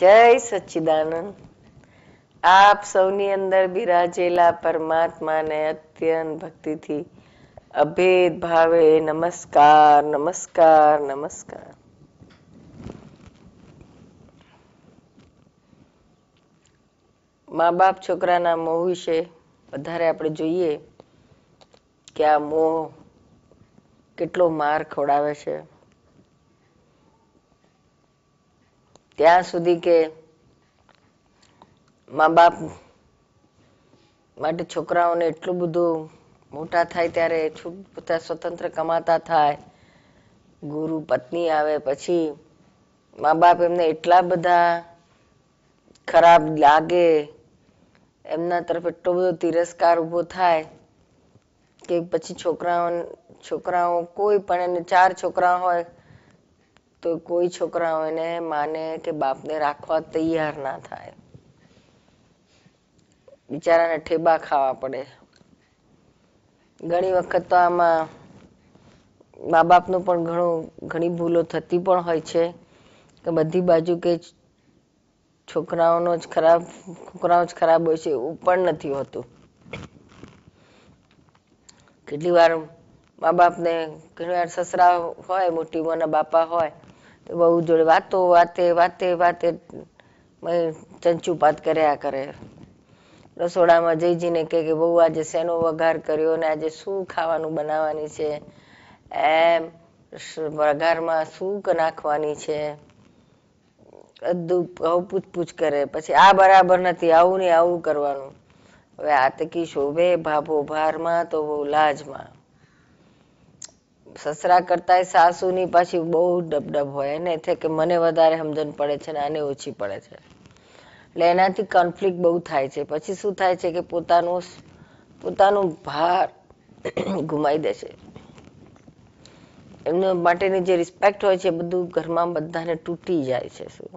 જય સચ્ચિદાનંદ આપ સૌની અંદર બિરાજેલા પરમાત્માને અત્યંત ભક્તિથી અભેદ ભાવે નમસ્કાર નમસ્કાર નમસ્કાર મા બાપ છોકરાના મોહ વિશે વધારે આપણે જોઈએ કે આ મોહ કેટલો માર ખવડાવે છે ત્યાં સુધી કે મા બાપ માટે છોકરાઓને એટલું બધું મોટા થાય ત્યારે બધા સ્વતંત્ર કમાતા થાય ગુરુ પત્ની આવે પછી મા બાપ એમને એટલા બધા ખરાબ લાગે એમના તરફ એટલો બધો તિરસ્કાર ઊભો થાય કે પછી છોકરાઓ છોકરાઓ કોઈ પણ એને ચાર છોકરા હોય તો કોઈ છોકરાઓ એને માને કે બાપને રાખવા તૈયાર ના થાય બિચારાને ઠેબા ખાવા પડે ઘણી વખત તો આમાં મા બાપનું પણ ઘણું ઘણી ભૂલો થતી પણ હોય છે કે બધી બાજુ કે છોકરાઓનો જ ખરાબ છોકરાઓ જ ખરાબ હોય છે એવું પણ નથી હોતું કેટલી વાર મા બાપને ઘણી વાર સસરા હોય મોટી ઉંમરના બાપા હોય બહુ જોડે વાતો વાતે વાતે વાતે ચંચુપાત કર્યા કરે રસોડામાં જઈ જઈને કહે કે બહુ આજે શેનો વઘાર કર્યો ને આજે શું ખાવાનું બનાવવાની છે એમ વઘારમાં શું નાખવાની છે બધું પૂછપૂછ કરે પછી આ બરાબર નથી આવું ને આવું કરવાનું હવે આતકી શોભે ભાભો ભારમાં તો બહુ લાજમાં સસરા કરતા સાસુની પાછી બહુ ડબડબ હોય એને એટલે કે મને વધારે સમજણ પડે છે ને આને ઓછી પડે છે એટલે એનાથી કોન્ફ્લિક્ટ બહુ થાય છે પછી શું થાય છે કે પોતાનો પોતાનો ભાર ગુમાવી દે છે એમના માટેની જે રિસ્પેક્ટ હોય છે બધું ઘરમાં બધાને તૂટી જાય છે શું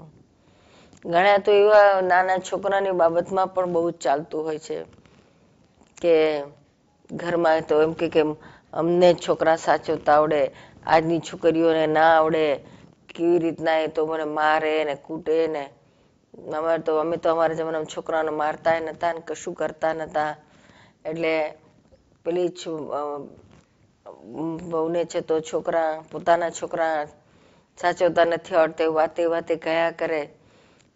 ઘણા તો એવા નાના છોકરાની બાબતમાં પણ બહુ ચાલતું હોય છે કે ઘરમાં તો એમ કે અમને છોકરા સાચવતા આવડે આજની છોકરીઓને ના આવડે કેવી રીતના એ તો મને મારે ને કૂટે ને અમારે તો અમે તો અમારા જમાનામાં છોકરાઓને મારતા નહોતા ને કશું કરતા નહોતા એટલે પેલી બહુને છે તો છોકરા પોતાના છોકરા સાચવતા નથી આવડતા એવું વાતે વાતે કયા કરે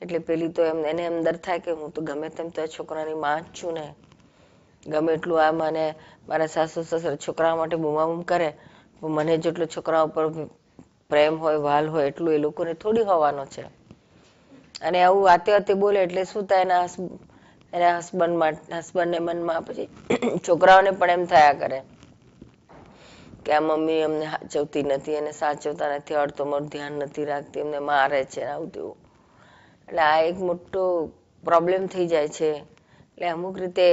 એટલે પેલી તો એમ એને એમ દર થાય કે હું તો ગમે તેમ તો છોકરાની માં જ છું ને ગમે એટલું આ મને મારા સાસુ સસરા છોકરા માટે બૂમાબૂમ કરે મને જેટલો છોકરા ઉપર પ્રેમ હોય વાલ હોય એટલું એ લોકોને થોડી હોવાનો છે અને આવું વાતે વાતે બોલે એટલે શું થાય એના એના હસબન્ડ હસબન્ડને મનમાં પછી છોકરાઓને પણ એમ થયા કરે કે આ મમ્મી અમને સાચવતી નથી અને સાચવતા નથી અડતોમર ધ્યાન નથી રાખતી એમને મારે છે આવું તેવું એટલે આ એક મોટો પ્રોબ્લેમ થઈ જાય છે એટલે અમુક રીતે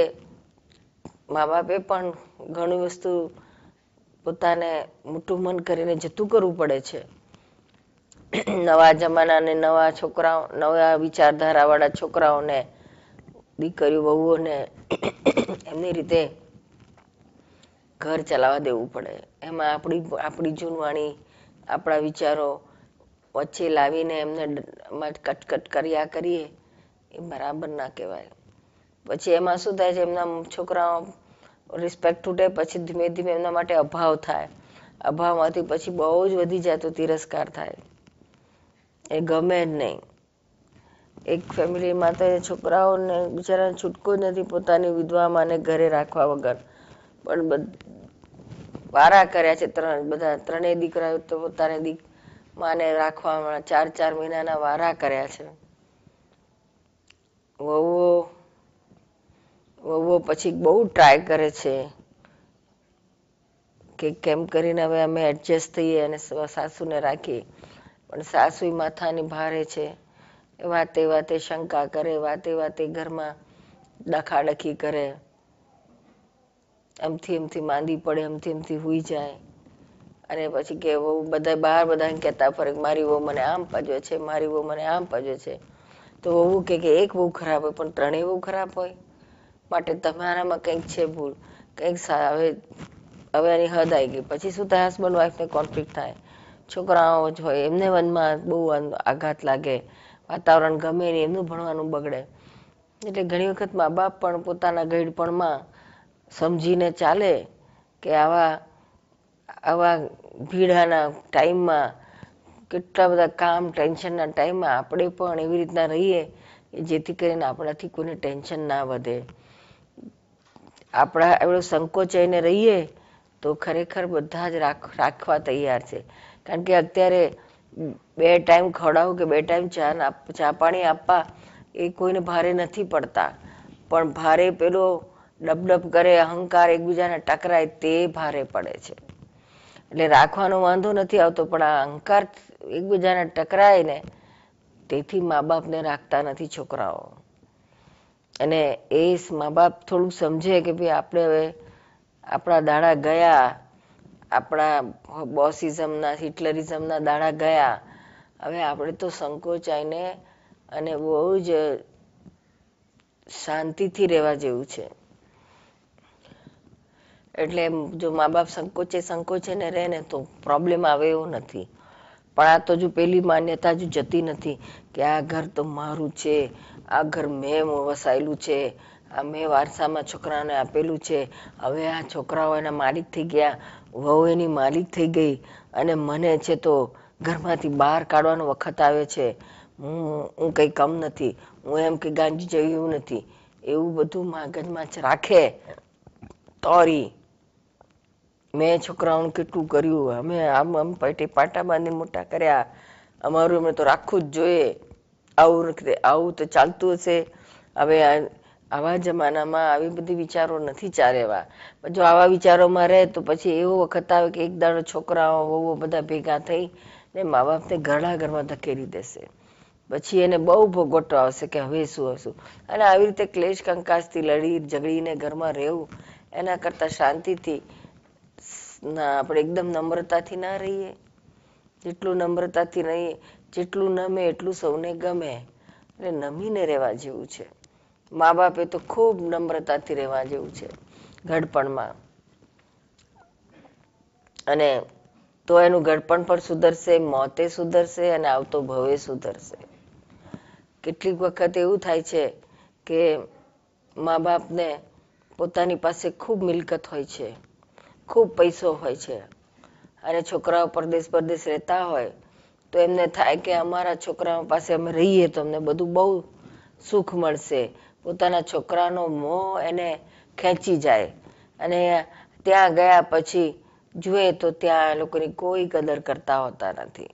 મા બાપે પણ ઘણી વસ્તુ પોતાને મોટું મન કરીને જતું કરવું પડે છે નવા જમાનાને નવા છોકરાઓ નવા વિચારધારાવાળા છોકરાઓને દીકરીઓ વહુઓને એમની રીતે ઘર ચલાવવા દેવું પડે એમાં આપણી આપણી જૂનવાણી આપણા વિચારો વચ્ચે લાવીને એમને કટકટ કર્યા કરીએ એ બરાબર ના કહેવાય પછી એમાં શું થાય છે એમના છોકરાઓ રિસ્પેક્ટ તૂટે પછી ધીમે ધીમે એમના માટે અભાવ થાય અભાવમાંથી પછી બહુ જ વધી જાય તો તિરસ્કાર થાય એ ગમે જ નહીં એક ફેમિલીમાં તો છોકરાઓને બિચારા છૂટકો જ નથી પોતાની વિધવામાં અને ઘરે રાખવા વગર પણ વારા કર્યા છે ત્રણ બધા ત્રણેય દીકરાઓ તો પોતાને દીક માને રાખવામાં ચાર ચાર મહિનાના વારા કર્યા છે વહુઓ વહુઓ પછી બહુ ટ્રાય કરે છે કે કેમ કરીને હવે અમે એડજસ્ટ થઈએ અને સાસુને રાખીએ પણ સાસુ માથાની ભારે છે વાતે વાતે શંકા કરે વાતે વાતે ઘરમાં ડખાડખી કરે એમથી એમથી માંદી પડે એમથી એમથી હુઈ જાય અને પછી કે વહુ બધા બહાર બધાને કહેતા ફરક મારી વહુ મને આમ પાજો છે મારી વહુ મને આમ પાજો છે તો વહુ કે એક બહુ ખરાબ હોય પણ ત્રણેય બહુ ખરાબ હોય માટે તમારામાં કંઈક છે ભૂલ કંઈક હવે હવે એની હદ આવી ગઈ પછી શું થાય હસબન્ડ વાઈફને કોન્ફ્લિક થાય છોકરાઓ જ હોય એમને મનમાં બહુ આઘાત લાગે વાતાવરણ ગમે નહીં એમનું ભણવાનું બગડે એટલે ઘણી વખત મા બાપ પણ પોતાના ગઈડપણમાં સમજીને ચાલે કે આવા આવા ભીડાના ટાઈમમાં કેટલા બધા કામ ટેન્શનના ટાઈમમાં આપણે પણ એવી રીતના રહીએ જેથી કરીને આપણાથી કોઈને ટેન્શન ના વધે આપણા એવડો સંકોચાઈને રહીએ તો ખરેખર બધા જ રાખ રાખવા તૈયાર છે કારણ કે અત્યારે બે ટાઈમ ખવડાવું કે બે ટાઈમ ચા ચા પાણી આપવા એ કોઈને ભારે નથી પડતા પણ ભારે પેલો ડબડબ કરે અહંકાર એકબીજાને ટકરાય તે ભારે પડે છે એટલે રાખવાનો વાંધો નથી આવતો પણ આ અહંકાર એકબીજાને ટકરાય ને તેથી મા બાપને રાખતા નથી છોકરાઓ અને એ મા બાપ થોડું સમજે કે ભાઈ આપણે હવે આપણા દાડા ગયા આપણા બોસિઝમના હિટલરિઝમના દાડા ગયા હવે આપણે તો સંકોચાઈને અને બહુ જ શાંતિથી રહેવા જેવું છે એટલે જો મા બાપ સંકોચે સંકોચે ને રહે ને તો પ્રોબ્લેમ આવે એવો નથી પણ આ તો જો પેલી માન્યતા હજુ જતી નથી કે આ ઘર તો મારું છે આ ઘર મેં વસાયેલું છે આ મેં વારસામાં છોકરાને આપેલું છે હવે આ છોકરાઓ એના માલિક થઈ ગયા વહુ એની માલિક થઈ ગઈ અને મને છે તો ઘરમાંથી બહાર કાઢવાનો વખત આવે છે હું હું કંઈ કમ નથી હું એમ કે ગાંજી જેવી નથી એવું બધું મગજમાં રાખે તોરી મેં છોકરાઓને કેટલું કર્યું અમે આમ આમ પાટી પાટા બાંધીને મોટા કર્યા અમારું અમે તો રાખવું જ જોઈએ આવું આવું તો ચાલતું હશે હવે આવા જમાનામાં આવી બધી વિચારો નથી ચાલેવા જો આવા વિચારોમાં રહે તો પછી એવો વખત આવે કે એક દાડો છોકરાઓ બહુ બધા ભેગા થઈ ને મા બાપને ઘરડા ઘરમાં ધકેલી દેશે પછી એને બહુ ભોગવટો આવશે કે હવે શું હશું અને આવી રીતે ક્લેશ કંકાસથી લડી ઝઘડીને ઘરમાં રહેવું એના કરતાં શાંતિથી આપણે એકદમ નમ્રતાથી ના રહીએ જેટલું નમ્રતાથી રહીએ જેટલું નમે એટલું સૌને ગમે એટલે નમીને રહેવા જેવું છે મા બાપે તો ખૂબ નમ્રતાથી રહેવા જેવું છે ઘડપણમાં અને તો એનું ઘડપણ પણ સુધરશે મોતે સુધરશે અને આવતો ભવે સુધરશે કેટલીક વખત એવું થાય છે કે મા બાપને પોતાની પાસે ખૂબ મિલકત હોય છે ખૂબ પૈસો હોય છે અને છોકરાઓ પરદેશ પરદેશ રહેતા હોય તો એમને થાય કે અમારા છોકરાઓ પાસે અમે રહીએ તો અમને બધું બહુ સુખ મળશે પોતાના છોકરાનો મોં એને ખેંચી જાય અને ત્યાં ગયા પછી જુએ તો ત્યાં એ લોકોની કોઈ કદર કરતા હોતા નથી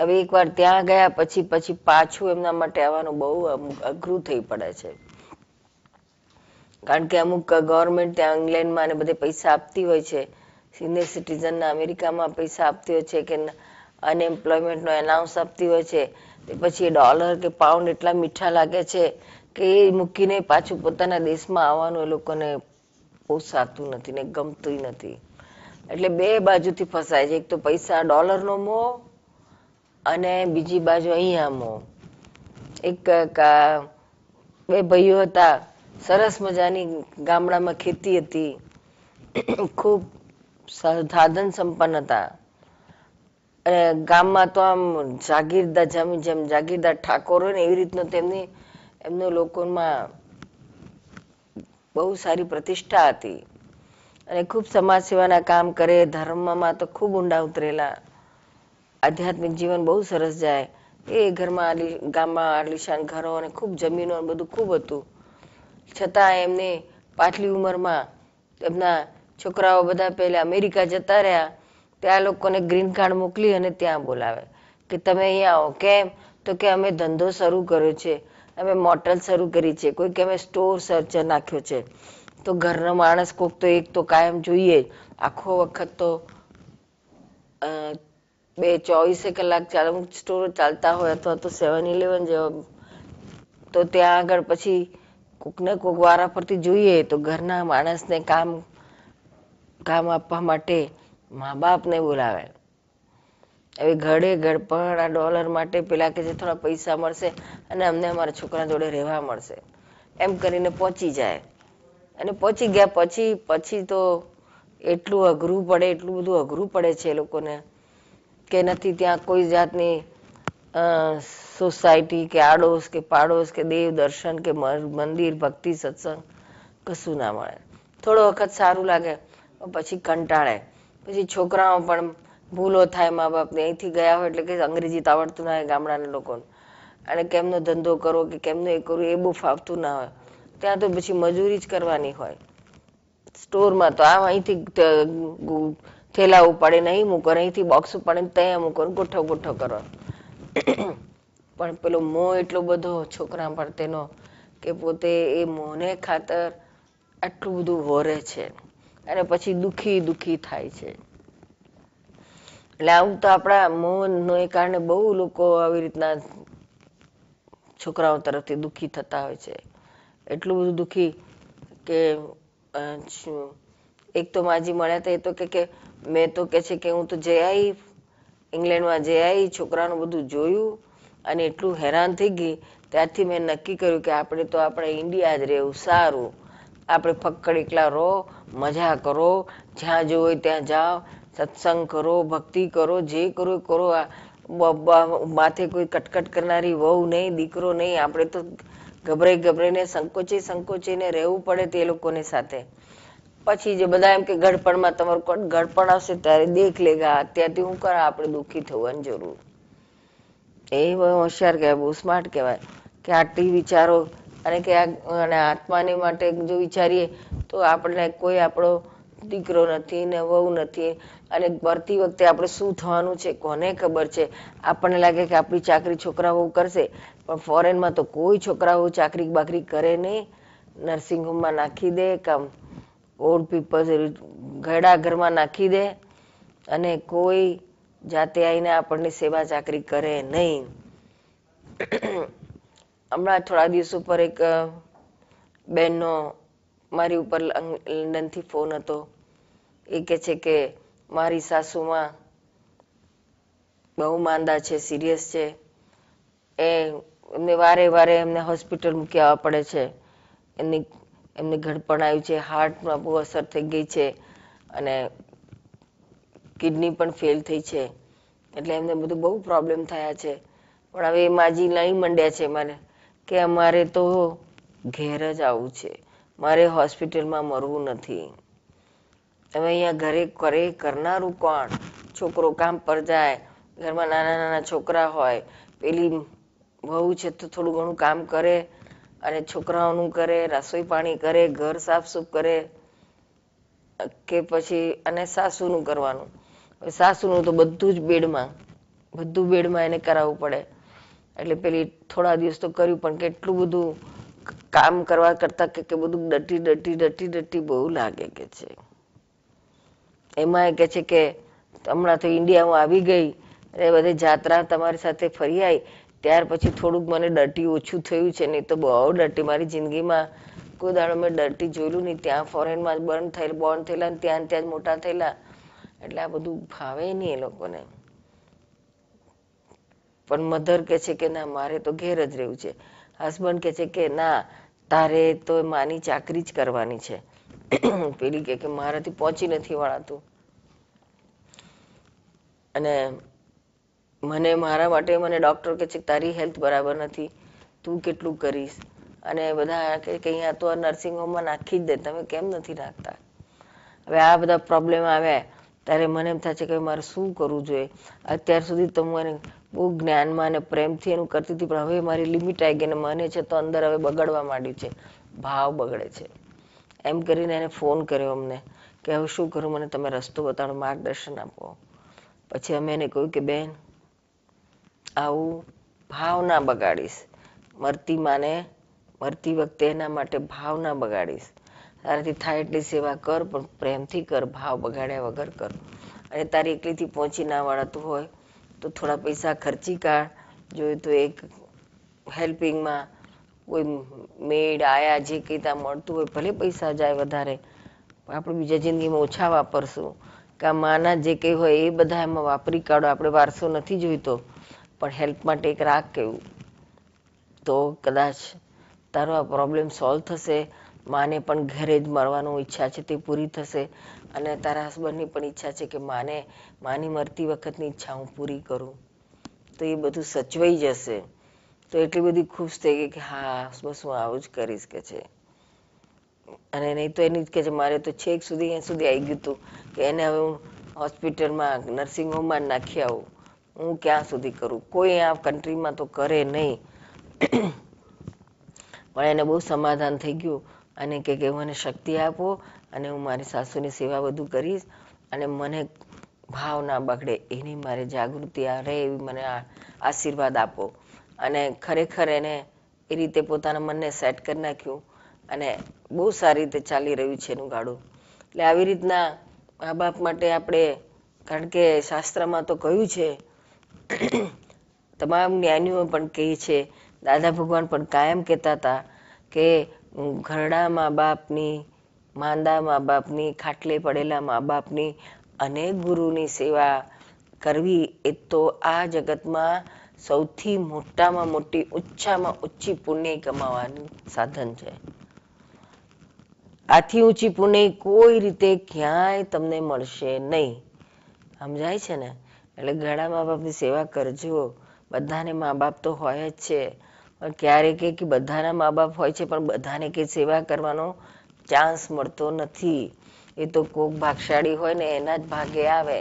હવે એકવાર ત્યાં ગયા પછી પછી પાછું એમના માટે આવવાનું બહુ અઘરું થઈ પડે છે કારણ કે અમુક ગવર્મેન્ટ ત્યાં ઇંગ્લેન્ડમાં અને બધે પૈસા આપતી હોય છે સિનિયર સિટીઝનના અમેરિકામાં પૈસા આપતી હોય છે કે અનએમ્પ્લોયમેન્ટનો એનાઉન્સ આપતી હોય છે તે પછી ડોલર કે પાઉન્ડ એટલા મીઠા લાગે છે કે એ મૂકીને પાછું પોતાના દેશમાં આવવાનું એ લોકોને પોસાતું નથી ને ગમતું નથી એટલે બે બાજુથી ફસાય છે એક તો પૈસા ડોલરનો મો અને બીજી બાજુ અહીંયા મો એક બે ભાઈઓ હતા સરસ મજાની ગામડામાં ખેતી હતી ખૂબ સાધન સંપન્ન હતા અને ગામમાં તો આમ જાગીરદાર જમી જેમ જાગીરદાર ઠાકોર ને એવી રીતનો તેમની એમનો લોકોમાં બહુ સારી પ્રતિષ્ઠા હતી અને ખૂબ સમાજ સેવાના કામ કરે ધર્મમાં તો ખૂબ ઊંડા ઉતરેલા આધ્યાત્મિક જીવન બહુ સરસ જાય એ ઘરમાં આલી ગામમાં આલીશાન ઘરો અને ખૂબ જમીનો બધું ખૂબ હતું છતાં એમને પાછલી ઉંમરમાં એમના છોકરાઓ બધા પહેલાં અમેરિકા જતા રહ્યા ત્યાં લોકોને ગ્રીન કાર્ડ મોકલી અને ત્યાં બોલાવે કે તમે અહીંયા આવો કેમ તો કે અમે ધંધો શરૂ કર્યો છે અમે મોટલ શરૂ કરી છે કોઈક અમે સ્ટોર સર્ચર નાખ્યો છે તો ઘરનો માણસ કોક તો એક તો કાયમ જોઈએ આખો વખત તો બે ચોવીસે કલાક ચાલુ સ્ટોર ચાલતા હોય અથવા તો સેવન ઇલેવન જેવા તો ત્યાં આગળ પછી કોકને કોક વારાફરતી જોઈએ તો ઘરના માણસને કામ કામ આપવા માટે મા બાપને બોલાવે એવી ઘડે ઘડ આ ડોલર માટે પેલા કે જે થોડા પૈસા મળશે અને અમને અમારા છોકરા જોડે રહેવા મળશે એમ કરીને પહોંચી જાય અને પહોંચી ગયા પછી પછી તો એટલું અઘરું પડે એટલું બધું અઘરું પડે છે લોકોને કે નથી ત્યાં કોઈ જાતની સોસાયટી કે આડોશ કે પાડોશ કે દેવ દર્શન કે મંદિર ભક્તિ સત્સંગ કશું ના મળે થોડો વખત સારું લાગે પછી કંટાળે પછી છોકરાઓ પણ ભૂલો થાય મા બાપને અહીંથી ગયા હોય એટલે કે અંગ્રેજી આવડતું ના હોય ગામડાના લોકોને અને કેમનો ધંધો કરવો કે કેમનો એ કરવું એ બહુ ફાવતું ના હોય ત્યાં તો પછી મજૂરી જ કરવાની હોય સ્ટોરમાં તો આ અહીંથી થેલા ઉપાડીને અહીં મૂકો અહીંથી બોક્સ ઉપાડીને ત્યાં મૂકો ગોઠવ ગોઠવ કરો પણ પેલો મોહ એટલો બધો છોકરા પર તેનો કે પોતે એ મોહને ખાતર આટલું બધું હોરે છે અને પછી દુઃખી દુઃખી થાય છે એટલે આવું તો આપણા મોહને કારણે બહુ લોકો આવી રીતના છોકરાઓ તરફથી દુઃખી થતા હોય છે એટલું બધું દુઃખી કે એક તો માજી મળ્યા હતા એ તો કે મેં તો કે છે કે હું તો જઈ આવી ઇંગ્લેન્ડમાં જે આવી છોકરાનું બધું જોયું અને એટલું હેરાન થઈ ગઈ ત્યારથી મેં નક્કી કર્યું કે આપણે તો આપણે ઇન્ડિયા જ રહેવું સારું આપણે ફક્કડ એકલા રહો મજા કરો જ્યાં જવું હોય ત્યાં જાઓ સત્સંગ કરો ભક્તિ કરો જે કરો કરો માથે કોઈ કટકટ કરનારી વહુ નહીં દીકરો નહીં આપણે તો ગભરાઈ ગભરાઈને સંકોચી સંકોચીને રહેવું પડે તે લોકોની સાથે પછી જે બધા એમ કે ઘડપણમાં તમારું ગડપણ આવશે ત્યારે દેખ લેગા અત્યારથી હું કરા આપણે દુઃખી થવાની જરૂર એ હોશિયાર કહેવાય બહુ સ્માર્ટ કહેવાય કે આટલી વિચારો અને કે અને આત્માને માટે જો વિચારીએ તો આપણને કોઈ આપણો દીકરો નથી ને વહુ નથી અને ભરતી વખતે આપણે શું થવાનું છે કોને ખબર છે આપણને લાગે કે આપણી ચાકરી છોકરાઓ કરશે પણ ફોરેનમાં તો કોઈ છોકરાઓ ચાકરી બાકરી કરે નહીં નર્સિંગ હોમમાં નાખી દે કામ ઓલ્ડ પીપલ્સ ઘડા ઘરમાં નાખી દે અને કોઈ જાતે આવીને આપણને સેવા ચાકરી કરે નહીં હમણાં થોડા દિવસ ઉપર એક બેનનો મારી ઉપર લંડનથી ફોન હતો એ કહે છે કે મારી સાસુમાં બહુ માંદા છે સિરિયસ છે એ એમને વારે વારે એમને હોસ્પિટલ મૂકી આવવા પડે છે એમની એમને ઘડપણ આવ્યું છે હાર્ટમાં બહુ અસર થઈ ગઈ છે અને કિડની પણ ફેલ થઈ છે એટલે એમને બધું બહુ પ્રોબ્લેમ થયા છે પણ હવે એ માજી નહીં મંડ્યા છે મને કે અમારે તો ઘેર જ આવવું છે મારે હોસ્પિટલમાં મરવું નથી તમે અહીંયા ઘરે કરે કરનારું કોણ છોકરો કામ પર જાય ઘરમાં નાના નાના છોકરા હોય પેલી વહુ છે તો થોડું ઘણું કામ કરે અને છોકરાઓનું કરે રસોઈ પાણી કરે ઘર સાફસૂફ કરે કે પછી અને સાસુનું કરવાનું સાસુનું તો બધું જ બેડમાં બધું બેડમાં એને કરાવવું પડે એટલે પેલી થોડા દિવસ તો કર્યું પણ કેટલું બધું કામ કરવા કરતા કે કે બધું ડટી ડટી ડટી ડટી બહુ લાગે કે છે એમાં એ કે છે કે હમણાં તો ઇન્ડિયામાં આવી ગઈ એ બધે જાત્રા તમારી સાથે ફરી આવી ત્યાર પછી થોડુંક મને ડર્ટી ઓછું થયું છે નહીં તો બહુ ડર્ટી મારી જિંદગીમાં કોઈ દાડો મેં ડર્ટી જોયેલું નહીં ત્યાં ફોરેનમાં બર્ન થયેલ બોર્ન થયેલા ને ત્યાં ત્યાં જ મોટા થયેલા એટલે આ બધું ભાવે નહીં એ લોકોને પણ મધર કે છે કે ના મારે તો ઘેર જ રહેવું છે હસબન્ડ કે છે કે ના તારે તો માની ચાકરી જ કરવાની છે પેલી કે મારાથી પહોંચી નથી વાળાતું અને મને મારા માટે મને ડૉક્ટર કે છે તારી હેલ્થ બરાબર નથી તું કેટલું કરીશ અને બધા કે અહીંયા તો નર્સિંગ હોમમાં નાખી જ દે તમે કેમ નથી નાખતા હવે આ બધા પ્રોબ્લેમ આવ્યા ત્યારે મને એમ થાય છે કે મારે શું કરવું જોઈએ અત્યાર સુધી તો હું એને બહુ જ્ઞાનમાં અને પ્રેમથી એનું કરતી હતી પણ હવે મારી લિમિટ આવી ગઈ અને મને છે તો અંદર હવે બગડવા માંડ્યું છે ભાવ બગડે છે એમ કરીને એને ફોન કર્યો અમને કે હવે શું કરું મને તમે રસ્તો બતાવો માર્ગદર્શન આપો પછી અમે એને કહ્યું કે બેન આવું ભાવ ના બગાડીશ મરતી માને મરતી વખતે એના માટે ભાવ ના બગાડીશ તારાથી થાય એટલી સેવા કર પણ પ્રેમથી કર ભાવ બગાડ્યા વગર કર અને તારી એકલીથી પહોંચી ના વળાતું હોય તો થોડા પૈસા ખર્ચી કાઢ જોઈએ તો એક હેલ્પિંગમાં કોઈ મેડ આયા જે કંઈ ત્યાં મળતું હોય ભલે પૈસા જાય વધારે આપણે બીજા જિંદગીમાં ઓછા વાપરશું કે માના જે કંઈ હોય એ બધા એમાં વાપરી કાઢો આપણે વારસો નથી જોઈતો પણ હેલ્પ માટે એક રાગ કહેવું તો કદાચ તારો આ પ્રોબ્લેમ સોલ્વ થશે માને પણ ઘરે જ મરવાનું ઈચ્છા છે તે પૂરી થશે અને તારા હસબન્ડની પણ ઈચ્છા છે કે માને માની મરતી વખતની ઈચ્છા હું પૂરી કરું તો એ બધું સચવાઈ જશે તો એટલી બધી ખુશ થઈ ગઈ કે હા બસ હું આવું જ કરીશ કે છે અને નહીં તો એની જ કે છે મારે તો છેક સુધી અહીંયા સુધી આવી ગયું હતું કે એને હવે હું હોસ્પિટલમાં નર્સિંગ હોમમાં નાખી આવું હું ક્યાં સુધી કરું કોઈ આ કન્ટ્રીમાં તો કરે નહીં પણ એને બહુ સમાધાન થઈ ગયું અને કે કે મને શક્તિ આપો અને હું મારી સાસુની સેવા બધું કરીશ અને મને ભાવ ના બગડે એની મારે જાગૃતિ રહે એવી મને આશીર્વાદ આપો અને ખરેખર એને એ રીતે પોતાના મનને સેટ કરી નાખ્યું અને બહુ સારી રીતે ચાલી રહ્યું છે એનું ગાડું એટલે આવી રીતના મા બાપ માટે આપણે કારણ કે શાસ્ત્રમાં તો કહ્યું છે તમામ જ્ઞાનીઓ પણ કહે છે દાદા ભગવાન પણ કાયમ કહેતા હતા કે ઘરડા મા બાપની માંદા મા બાપની ખાટલે પડેલા મા બાપની અને ગુરુની સેવા કરવી એ તો આ જગતમાં સૌથી મોટામાં મોટી ઊંચામાં ઊંચી પુણ્ય કમાવાનું સાધન છે આથી ઊંચી પુણ્ય કોઈ રીતે ક્યાંય તમને મળશે નહીં સમજાય છે ને એટલે ઘણા મા બાપની સેવા કરજો બધાને મા બાપ તો હોય જ છે પણ ક્યારેક કે બધાના મા બાપ હોય છે પણ બધાને કે સેવા કરવાનો ચાન્સ મળતો નથી એ તો કોક ભાગશાળી હોય ને એના જ ભાગે આવે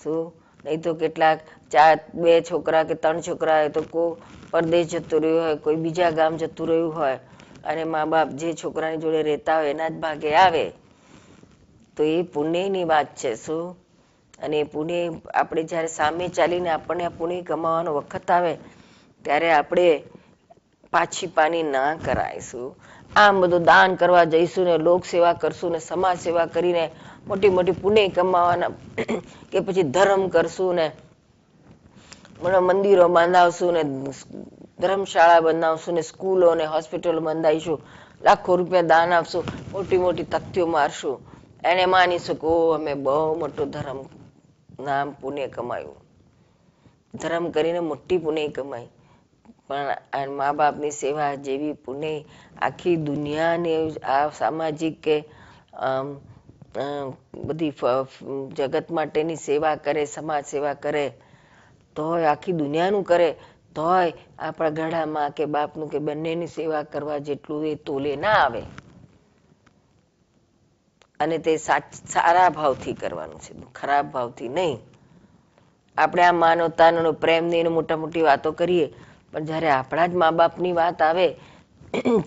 શું નહીં તો કેટલાક ચાર બે છોકરા કે ત્રણ છોકરા હોય તો કોઈ પરદેશ જતું રહ્યું હોય કોઈ બીજા ગામ જતું રહ્યું હોય અને મા બાપ જે છોકરાની જોડે રહેતા હોય એના જ ભાગે આવે તો એ પુણ્યની વાત છે શું અને પુણ્ય આપણે જ્યારે સામે ચાલીને આપણને આ પુણ્ય કમાવાનો વખત આવે ત્યારે આપણે પાછી પાની ના કરાઈશું આમ બધું દાન કરવા જઈશું ને લોક સેવા કરશું ને સમાજ સેવા કરીને મોટી મોટી પુણ્ય કમાવાના કે પછી ધર્મ કરશું ને મંદિરો બંધાવશું ને ધર્મશાળા બંધાવશું ને સ્કૂલો ને હોસ્પિટલ બંધાવીશું લાખો રૂપિયા દાન આપશું મોટી મોટી તકતીઓ મારશું એને માની શકો અમે બહુ મોટો ધર્મ નામ પુણ્ય કમાયું ધર્મ કરીને મોટી પુણ્ય કમાઈ પણ મા બાપની સેવા જેવી પુણ્ય આખી દુનિયાને આ સામાજિક કે બધી જગત માટેની સેવા કરે સમાજ સેવા કરે તોય આખી દુનિયાનું કરે તોય આપણા ગળામાં કે બાપનું કે બંનેની સેવા કરવા જેટલું એ તોલે ના આવે અને તે સારા ભાવથી કરવાનું છે ખરાબ ભાવથી નહીં આપણે આ માનો પ્રેમની અને મોટા મોટી વાતો કરીએ પણ જ્યારે આપણા જ મા બાપની વાત આવે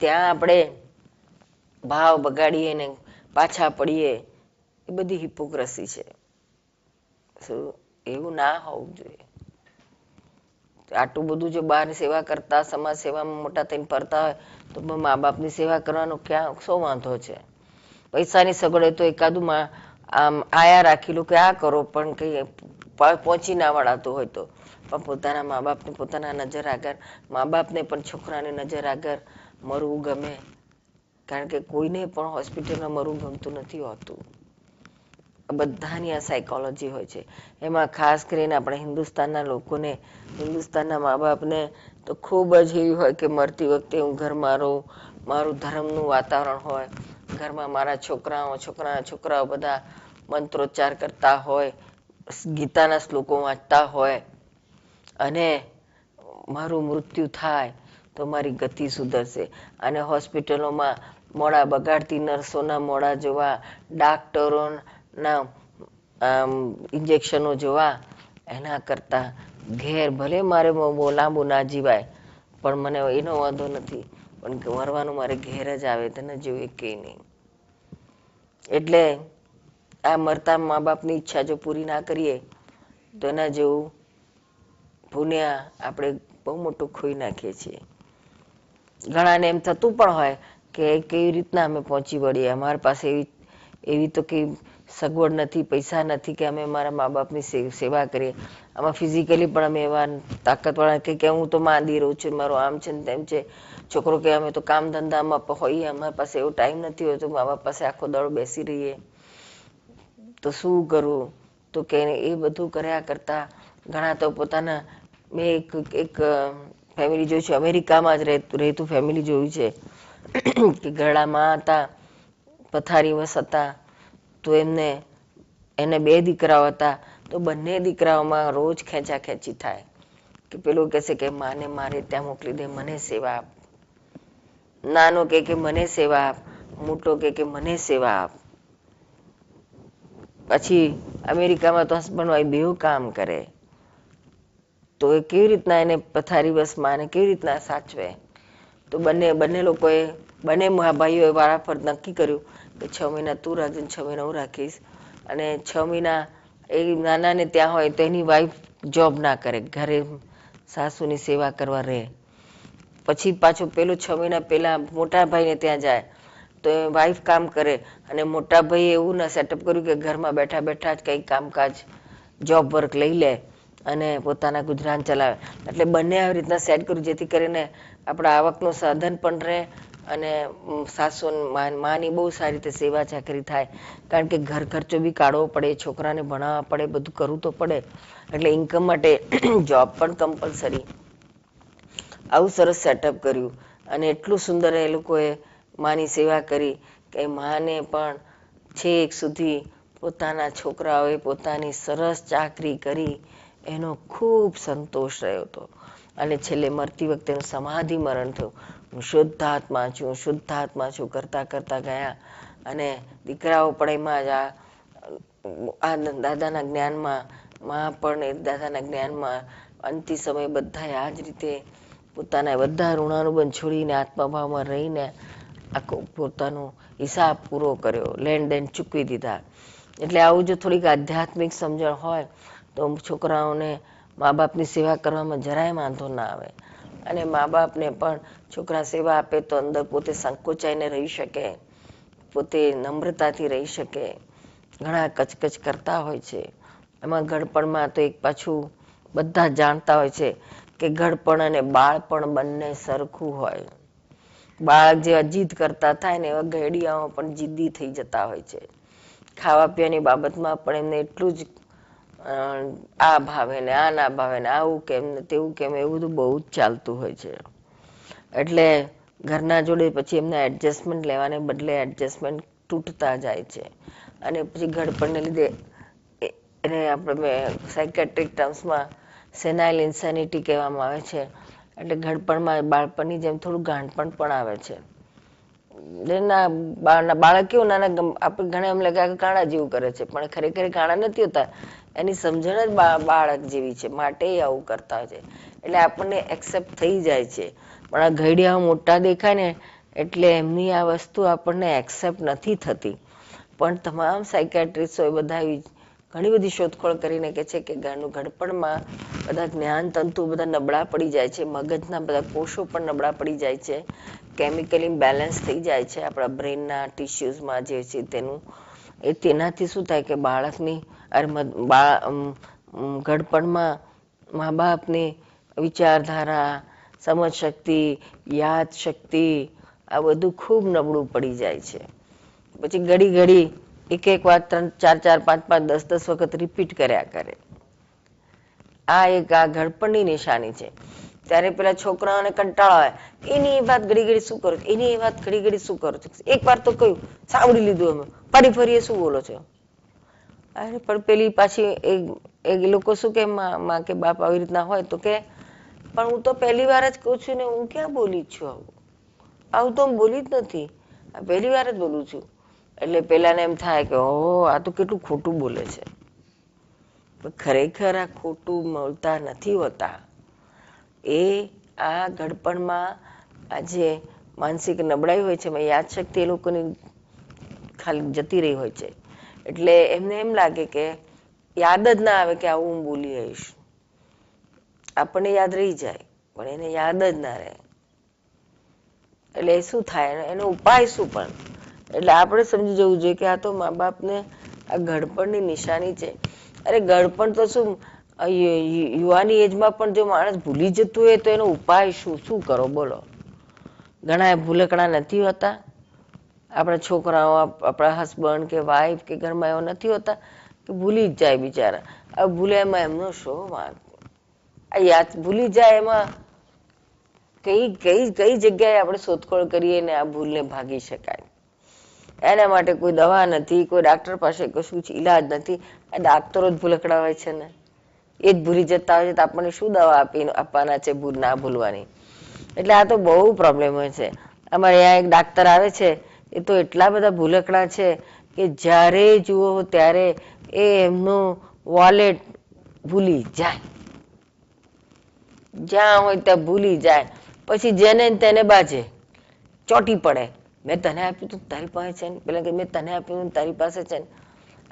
ત્યાં આપણે ભાવ બગાડીએ ને પાછા પડીએ એ બધી હિપોક્રસી છે શું એવું ના હોવું જોઈએ આટલું બધું જો બહાર સેવા કરતા સમાજ સેવામાં મોટા થઈને ફરતા હોય તો મા બાપની સેવા કરવાનો ક્યાં શું વાંધો છે પૈસાની સગવડ તો એકાદુમાં આમ આયા રાખી લો કે આ કરો પણ કંઈ પહોંચી ના વળાતું હોય તો પણ પોતાના મા બાપને પોતાના નજર આગળ મા બાપને પણ છોકરાની નજર આગળ મરવું ગમે કારણ કે કોઈને પણ હોસ્પિટલમાં મરવું ગમતું નથી હોતું બધાની આ સાયકોલોજી હોય છે એમાં ખાસ કરીને આપણે હિન્દુસ્તાનના લોકોને હિન્દુસ્તાનના મા બાપને તો ખૂબ જ એવી હોય કે મરતી વખતે હું ઘરમાં રહું મારું ધર્મનું વાતાવરણ હોય ઘરમાં મારા છોકરાઓ છોકરા છોકરાઓ બધા મંત્રોચ્ચાર કરતા હોય ગીતાના શ્લોકો વાંચતા હોય અને મારું મૃત્યુ થાય તો મારી ગતિ સુધરશે અને હોસ્પિટલોમાં મોડા બગાડતી નર્સોના મોડા જોવા ડાક્ટરોના ઇન્જેક્શનો જોવા એના કરતાં ઘેર ભલે મારે લાંબુ ના જીવાય પણ મને એનો વાંધો નથી પણ મરવાનું મારે ઘેર જ આવે તેના જેવું જોઈએ કઈ નહીં એટલે આ મરતા મા બાપની ઈચ્છા જો પૂરી ના કરીએ તો એના જેવું પુણ્યા આપણે બહુ મોટું ખોઈ નાખીએ છીએ ઘણાને એમ થતું પણ હોય કે કેવી રીતના અમે પહોંચી વળીએ અમારી પાસે એવી એવી તો કે સગવડ નથી પૈસા નથી કે અમે મારા મા બાપની સેવા કરીએ આમાં ફિઝિકલી પણ અમે એવા તાકાતવાળા કે હું તો માંદી રહું છું મારું આમ છે ને તેમ છે છોકરો કે અમે તો કામ ધંધામાં હોઈએ અમારી પાસે એવો ટાઈમ નથી હોતો મા બાપ પાસે આખો દાડો બેસી રહીએ તો શું કરવું તો કે એ બધું કર્યા કરતાં ઘણા તો પોતાના મેં એક એક ફેમિલી જોયું છે અમેરિકામાં જ રહેતું ફેમિલી જોયું છે કે ગરડામાં હતા પથારીવસ હતા તો એમને એને બે દીકરાઓ હતા તો બંને દીકરાઓમાં રોજ ખેંચા ખેંચી થાય કે પેલો કહેશે કે માને મારે ત્યાં મોકલી દે મને સેવા આપ નાનો કે કે મને સેવા આપ મોટો કે કે મને સેવા આપ પછી અમેરિકામાં તો હસબન્ડ વાઈફ બેવ કામ કરે તો એ કેવી રીતના એને પથારી બસ માને કેવી રીતના સાચવે તો બંને બંને લોકોએ બંને મહાભાઈઓએ વારાફર નક્કી કર્યું છ મહિના તું રાખજે છ મહિના હું રાખીશ અને છ મહિના એ નાનાને ત્યાં હોય તો એની વાઈફ જોબ ના કરે ઘરે સાસુની સેવા કરવા રહે પછી પાછો પેલો છ મહિના પહેલાં મોટા ભાઈને ત્યાં જાય તો એ વાઈફ કામ કરે અને મોટા ભાઈએ એવું ના સેટઅપ કર્યું કે ઘરમાં બેઠા બેઠા જ કંઈ કામકાજ જોબ વર્ક લઈ લે અને પોતાના ગુજરાન ચલાવે એટલે બંને આવી રીતના સેટ કર્યું જેથી કરીને આપણા આવકનું સાધન પણ રહે અને સાસુ માની બહુ સારી રીતે સેવા ચાકરી થાય કારણ કે ઘર ખર્ચો બી કાઢવો પડે છોકરાને ભણાવવા પડે બધું કરવું તો પડે એટલે ઇન્કમ માટે જોબ પણ કમ્પલસરી આવું સરસ સેટઅપ કર્યું અને એટલું સુંદર એ લોકોએ માની સેવા કરી કે માને પણ છેક સુધી પોતાના છોકરાઓએ પોતાની સરસ ચાકરી કરી એનો ખૂબ સંતોષ રહ્યો હતો અને છેલ્લે મરતી વખતે સમાધિ મરણ થયું હું શુદ્ધ આત્મા છું શુદ્ધ આત્મા છું કરતા કરતા ગયા અને દીકરાઓ પણ એમાં જ આ દાદાના જ્ઞાનમાં મા પણ દાદાના જ્ઞાનમાં અંતિ સમય બધાએ આ જ રીતે પોતાના બધા ઋણાનુબંધ છોડીને આત્મભાવમાં રહીને આખો પોતાનો હિસાબ પૂરો કર્યો લેણ દેણ ચૂકવી દીધા એટલે આવું જો થોડીક આધ્યાત્મિક સમજણ હોય તો છોકરાઓને મા બાપની સેવા કરવામાં જરાય વાંધો ના આવે અને મા બાપને પણ છોકરા સેવા આપે તો અંદર પોતે સંકોચાઈને રહી શકે પોતે નમ્રતાથી રહી શકે ઘણા કચકચ કરતા હોય છે એમાં ઘડપણમાં તો એક પાછું બધા જાણતા હોય છે કે ઘડપણ અને બાળપણ બંને સરખું હોય બાળક જેવા જીદ કરતા થાય ને એવા ઘેડિયાઓ પણ જીદ્દી થઈ જતા હોય છે ખાવા પીવાની બાબતમાં પણ એમને એટલું જ આ ભાવે ને આ ના ભાવે ને આવું કેમ ને તેવું કેમ એવું બધું બહુ જ ચાલતું હોય છે એટલે ઘરના જોડે પછી એમના એડજસ્ટમેન્ટ લેવાને બદલે એડજસ્ટમેન્ટ તૂટતા જાય છે અને પછી ઘડપણને લીધે એને આપણે સાયકેટ્રિક ટર્મ્સમાં સેનાઇલ ઇન્સેનિટી કહેવામાં આવે છે એટલે ઘડપણમાં બાળપણની જેમ થોડું ગાંડપણ પણ આવે છે ના બાળક કેવું નાના આપણે ઘણા એમ લાગે કે કાણા જેવું કરે છે પણ ખરેખર કાણા નથી હોતા એની સમજણ જ બાળક જેવી છે માટે આવું કરતા છે એટલે આપણને એક્સેપ્ટ થઈ જાય છે પણ આ ઘડિયાઓ મોટા દેખાય ને એટલે એમની આ વસ્તુ આપણને એક્સેપ્ટ નથી થતી પણ તમામ સાયકેટ્રિસ્ટો એ બધા ઘણી બધી શોધખોળ કરીને કે છે કે ઘરનું ઘડપણમાં બધા જ્ઞાન તંતુ બધા નબળા પડી જાય છે મગજના બધા કોષો પણ નબળા પડી જાય છે કેમિકલી બેલેન્સ થઈ જાય છે આપણા બ્રેનના ટિશ્યુઝમાં જે છે તેનું એ તેનાથી શું થાય કે બાળકની અરે મા બાપને વિચારધારા સમજ શક્તિ યાદ શક્તિ આ બધું ખૂબ નબળું પડી જાય છે પછી ઘડી ઘડી એક એક વાત ત્રણ ચાર ચાર પાંચ પાંચ દસ દસ વખત રિપીટ કર્યા કરે આ એક આ ઘડપણની નિશાની છે ત્યારે પેલા છોકરાઓને કંટાળો આવે એની એ વાત ઘડી ઘડી શું કરો છો એની એ વાત ઘડી ઘડી શું કરો છો એક વાર તો કહ્યું સાંભળી લીધું અમે ફરી ફરી શું બોલો છો અરે પણ પેલી પાછી એ લોકો શું કે માં કે બાપ આવી રીતના હોય તો કે પણ હું તો પહેલી વાર જ કહું છું ને હું ક્યાં બોલી છું આવું આવું તો હું બોલી જ નથી પહેલી વાર જ બોલું છું એટલે પેલાને એમ થાય કે ઓહો આ તો કેટલું ખોટું બોલે છે ખરેખર આ ખોટું મળતા નથી હોતા એ આ ઘડપણમાં આજે માનસિક નબળાઈ હોય છે એમાં યાદશક્તિ એ લોકોની ખાલી જતી રહી હોય છે એટલે એમને એમ લાગે કે યાદ જ ના આવે કે આવું હું બોલી આવીશ આપણને યાદ રહી જાય પણ એને યાદ જ ના રહે એટલે શું થાય એનો ઉપાય શું પણ એટલે આપણે સમજી જવું જોઈએ કે આ તો મા બાપને આ ઘડપણની નિશાની છે અરે ઘડપણ તો શું યુવાની એજમાં પણ જો માણસ ભૂલી જતું હોય તો એનો ઉપાય શું શું કરો બોલો ઘણા ભૂલકણા નથી હોતા આપણા છોકરાઓ આપણા હસબન્ડ કે વાઈફ કે ઘરમાં એવા નથી હોતા કે ભૂલી જ જાય બિચારા આ એમાં એમનો શો વાંક આ યાદ ભૂલી જાય એમાં કઈ કઈ કઈ જગ્યાએ આપણે શોધખોળ કરીએ ને આ ભૂલને ભાગી શકાય એના માટે કોઈ દવા નથી કોઈ ડાક્ટર પાસે કશું જ ઈલાજ નથી આ ડાક્ટરો જ ભૂલકડા હોય છે ને એ જ ભૂલી જતા હોય છે તો આપણને શું દવા આપી આપવાના છે ભૂલ ના ભૂલવાની એટલે આ તો બહુ પ્રોબ્લેમ હોય છે અમારે અહીંયા એક ડાક્ટર આવે છે એ તો એટલા બધા ભૂલકણા છે કે જ્યારે જુઓ ત્યારે એ એમનું વોલેટ ભૂલી જાય જ્યાં હોય ત્યાં ભૂલી જાય પછી જેને તેને બાજે ચોટી પડે મેં તને આપ્યું તું તારી પાસે છે ને પેલા કે મેં તને આપ્યું તારી પાસે છે ને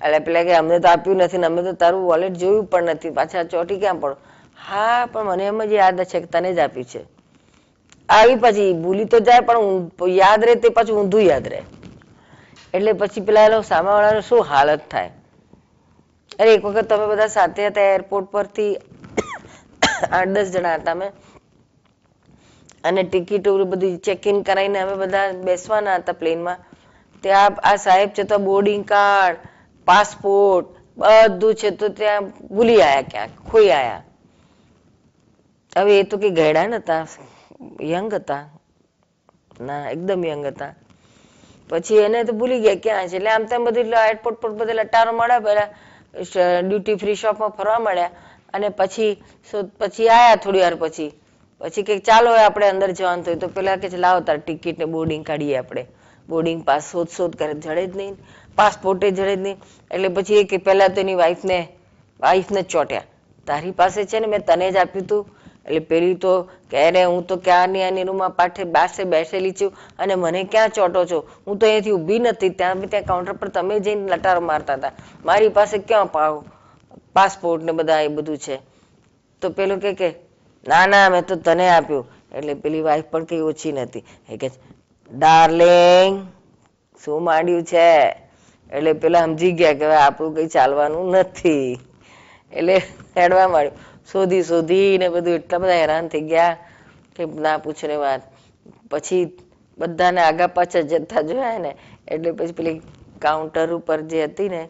એટલે પેલા કે અમને તો આપ્યું નથી અમે તો તારું વોલેટ જોયું પણ નથી પાછા ચોટી ક્યાં પણ હા પણ મને એમ જ યાદ છે કે તને જ આપ્યું છે આવી પછી ભૂલી તો જાય પણ યાદ રહે તે પાછું ઊંધું યાદ રહે એટલે પછી પેલા એનો સામાવાળાનો શું હાલત થાય અરે એક વખત તમે બધા સાથે હતા એરપોર્ટ પરથી આઠ દસ જણા હતા અમે અને ટિકિટો બધું ચેક ઇન કરાવીને અમે બધા બેસવાના હતા પ્લેનમાં ત્યાં આ સાહેબ છે તો બોર્ડિંગ કાર્ડ પાસપોર્ટ બધું છે તો ત્યાં ભૂલી આયા ક્યાંક ખોઈ આયા હવે એ તો કે ગયડા નતા યંગ હતા ના એકદમ યંગ હતા પછી એને તો ભૂલી ગયા ક્યાં છે એટલે આમ તેમ બધું એરપોર્ટ પર બધા લટારો મળ્યા પેલા ડ્યુટી ફ્રી શોપમાં ફરવા મળ્યા અને પછી પછી આયા થોડી વાર પછી પછી કે ચાલો આપણે અંદર જવાનું થયું તો પેલા કે લાવો તાર ટિકિટ ને બોર્ડિંગ કાઢીએ આપણે બોર્ડિંગ પાસ શોધ શોધ કરે જડે જ નહીં પાસપોર્ટે જડે એટલે પછી એ કે પહેલા તો એની વાઈફને વાઈફને ચોટ્યા તારી પાસે છે ને મેં તને જ આપ્યું હતું એટલે પેલી તો કહે રે હું તો ક્યાં ની આની રૂમમાં પાઠે બાસે બેસેલી છું અને મને ક્યાં ચોટો છો હું તો અહીંયાથી ઊભી નથી ત્યાં બી ત્યાં કાઉન્ટર પર તમે જઈને લટાર મારતા હતા મારી પાસે ક્યાં પાવ પાસપોર્ટ ને બધા એ બધું છે તો પેલું કે કે ના ના મેં તો તને આપ્યું એટલે પેલી વાઈફ પણ કઈ ઓછી નથી એ કે ડાર્લિંગ શું માંડ્યું છે એટલે પેલા સમજી ગયા કે હવે આપણું કંઈ ચાલવાનું નથી એટલે હેડવા માંડ્યું શોધી શોધીને બધું એટલા બધા હેરાન થઈ ગયા કે ના પૂછને વાત પછી બધાને આગા પાછા જતા જોયા ને એટલે પછી પેલી કાઉન્ટર ઉપર જે હતી ને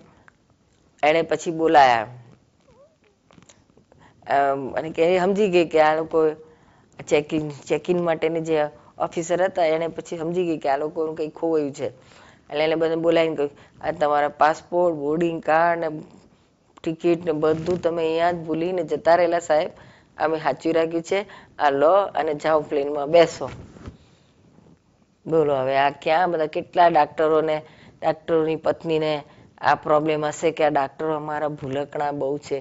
એને પછી બોલાયા અને કે સમજી ગઈ કે આ લોકો ચેકિંગ ચેકિંગ માટેની જે ઓફિસર હતા એને પછી સમજી ગઈ કે આ લોકોનું કંઈ ખોવાયું છે એટલે એને બધું બોલાવીને કહ્યું આ તમારા પાસપોર્ટ બોર્ડિંગ કાર્ડ ને ટિકિટ ને બધું તમે અહીંયા જ ભૂલીને જતા રહેલા સાહેબ અમે સાચવી રાખ્યું છે આ લો અને જાઓ પ્લેનમાં બેસો બોલો હવે આ ક્યાં બધા કેટલા ડાક્ટરોને ડાક્ટરોની પત્નીને આ પ્રોબ્લેમ હશે કે આ ડાક્ટરો અમારા ભૂલકણા બહુ છે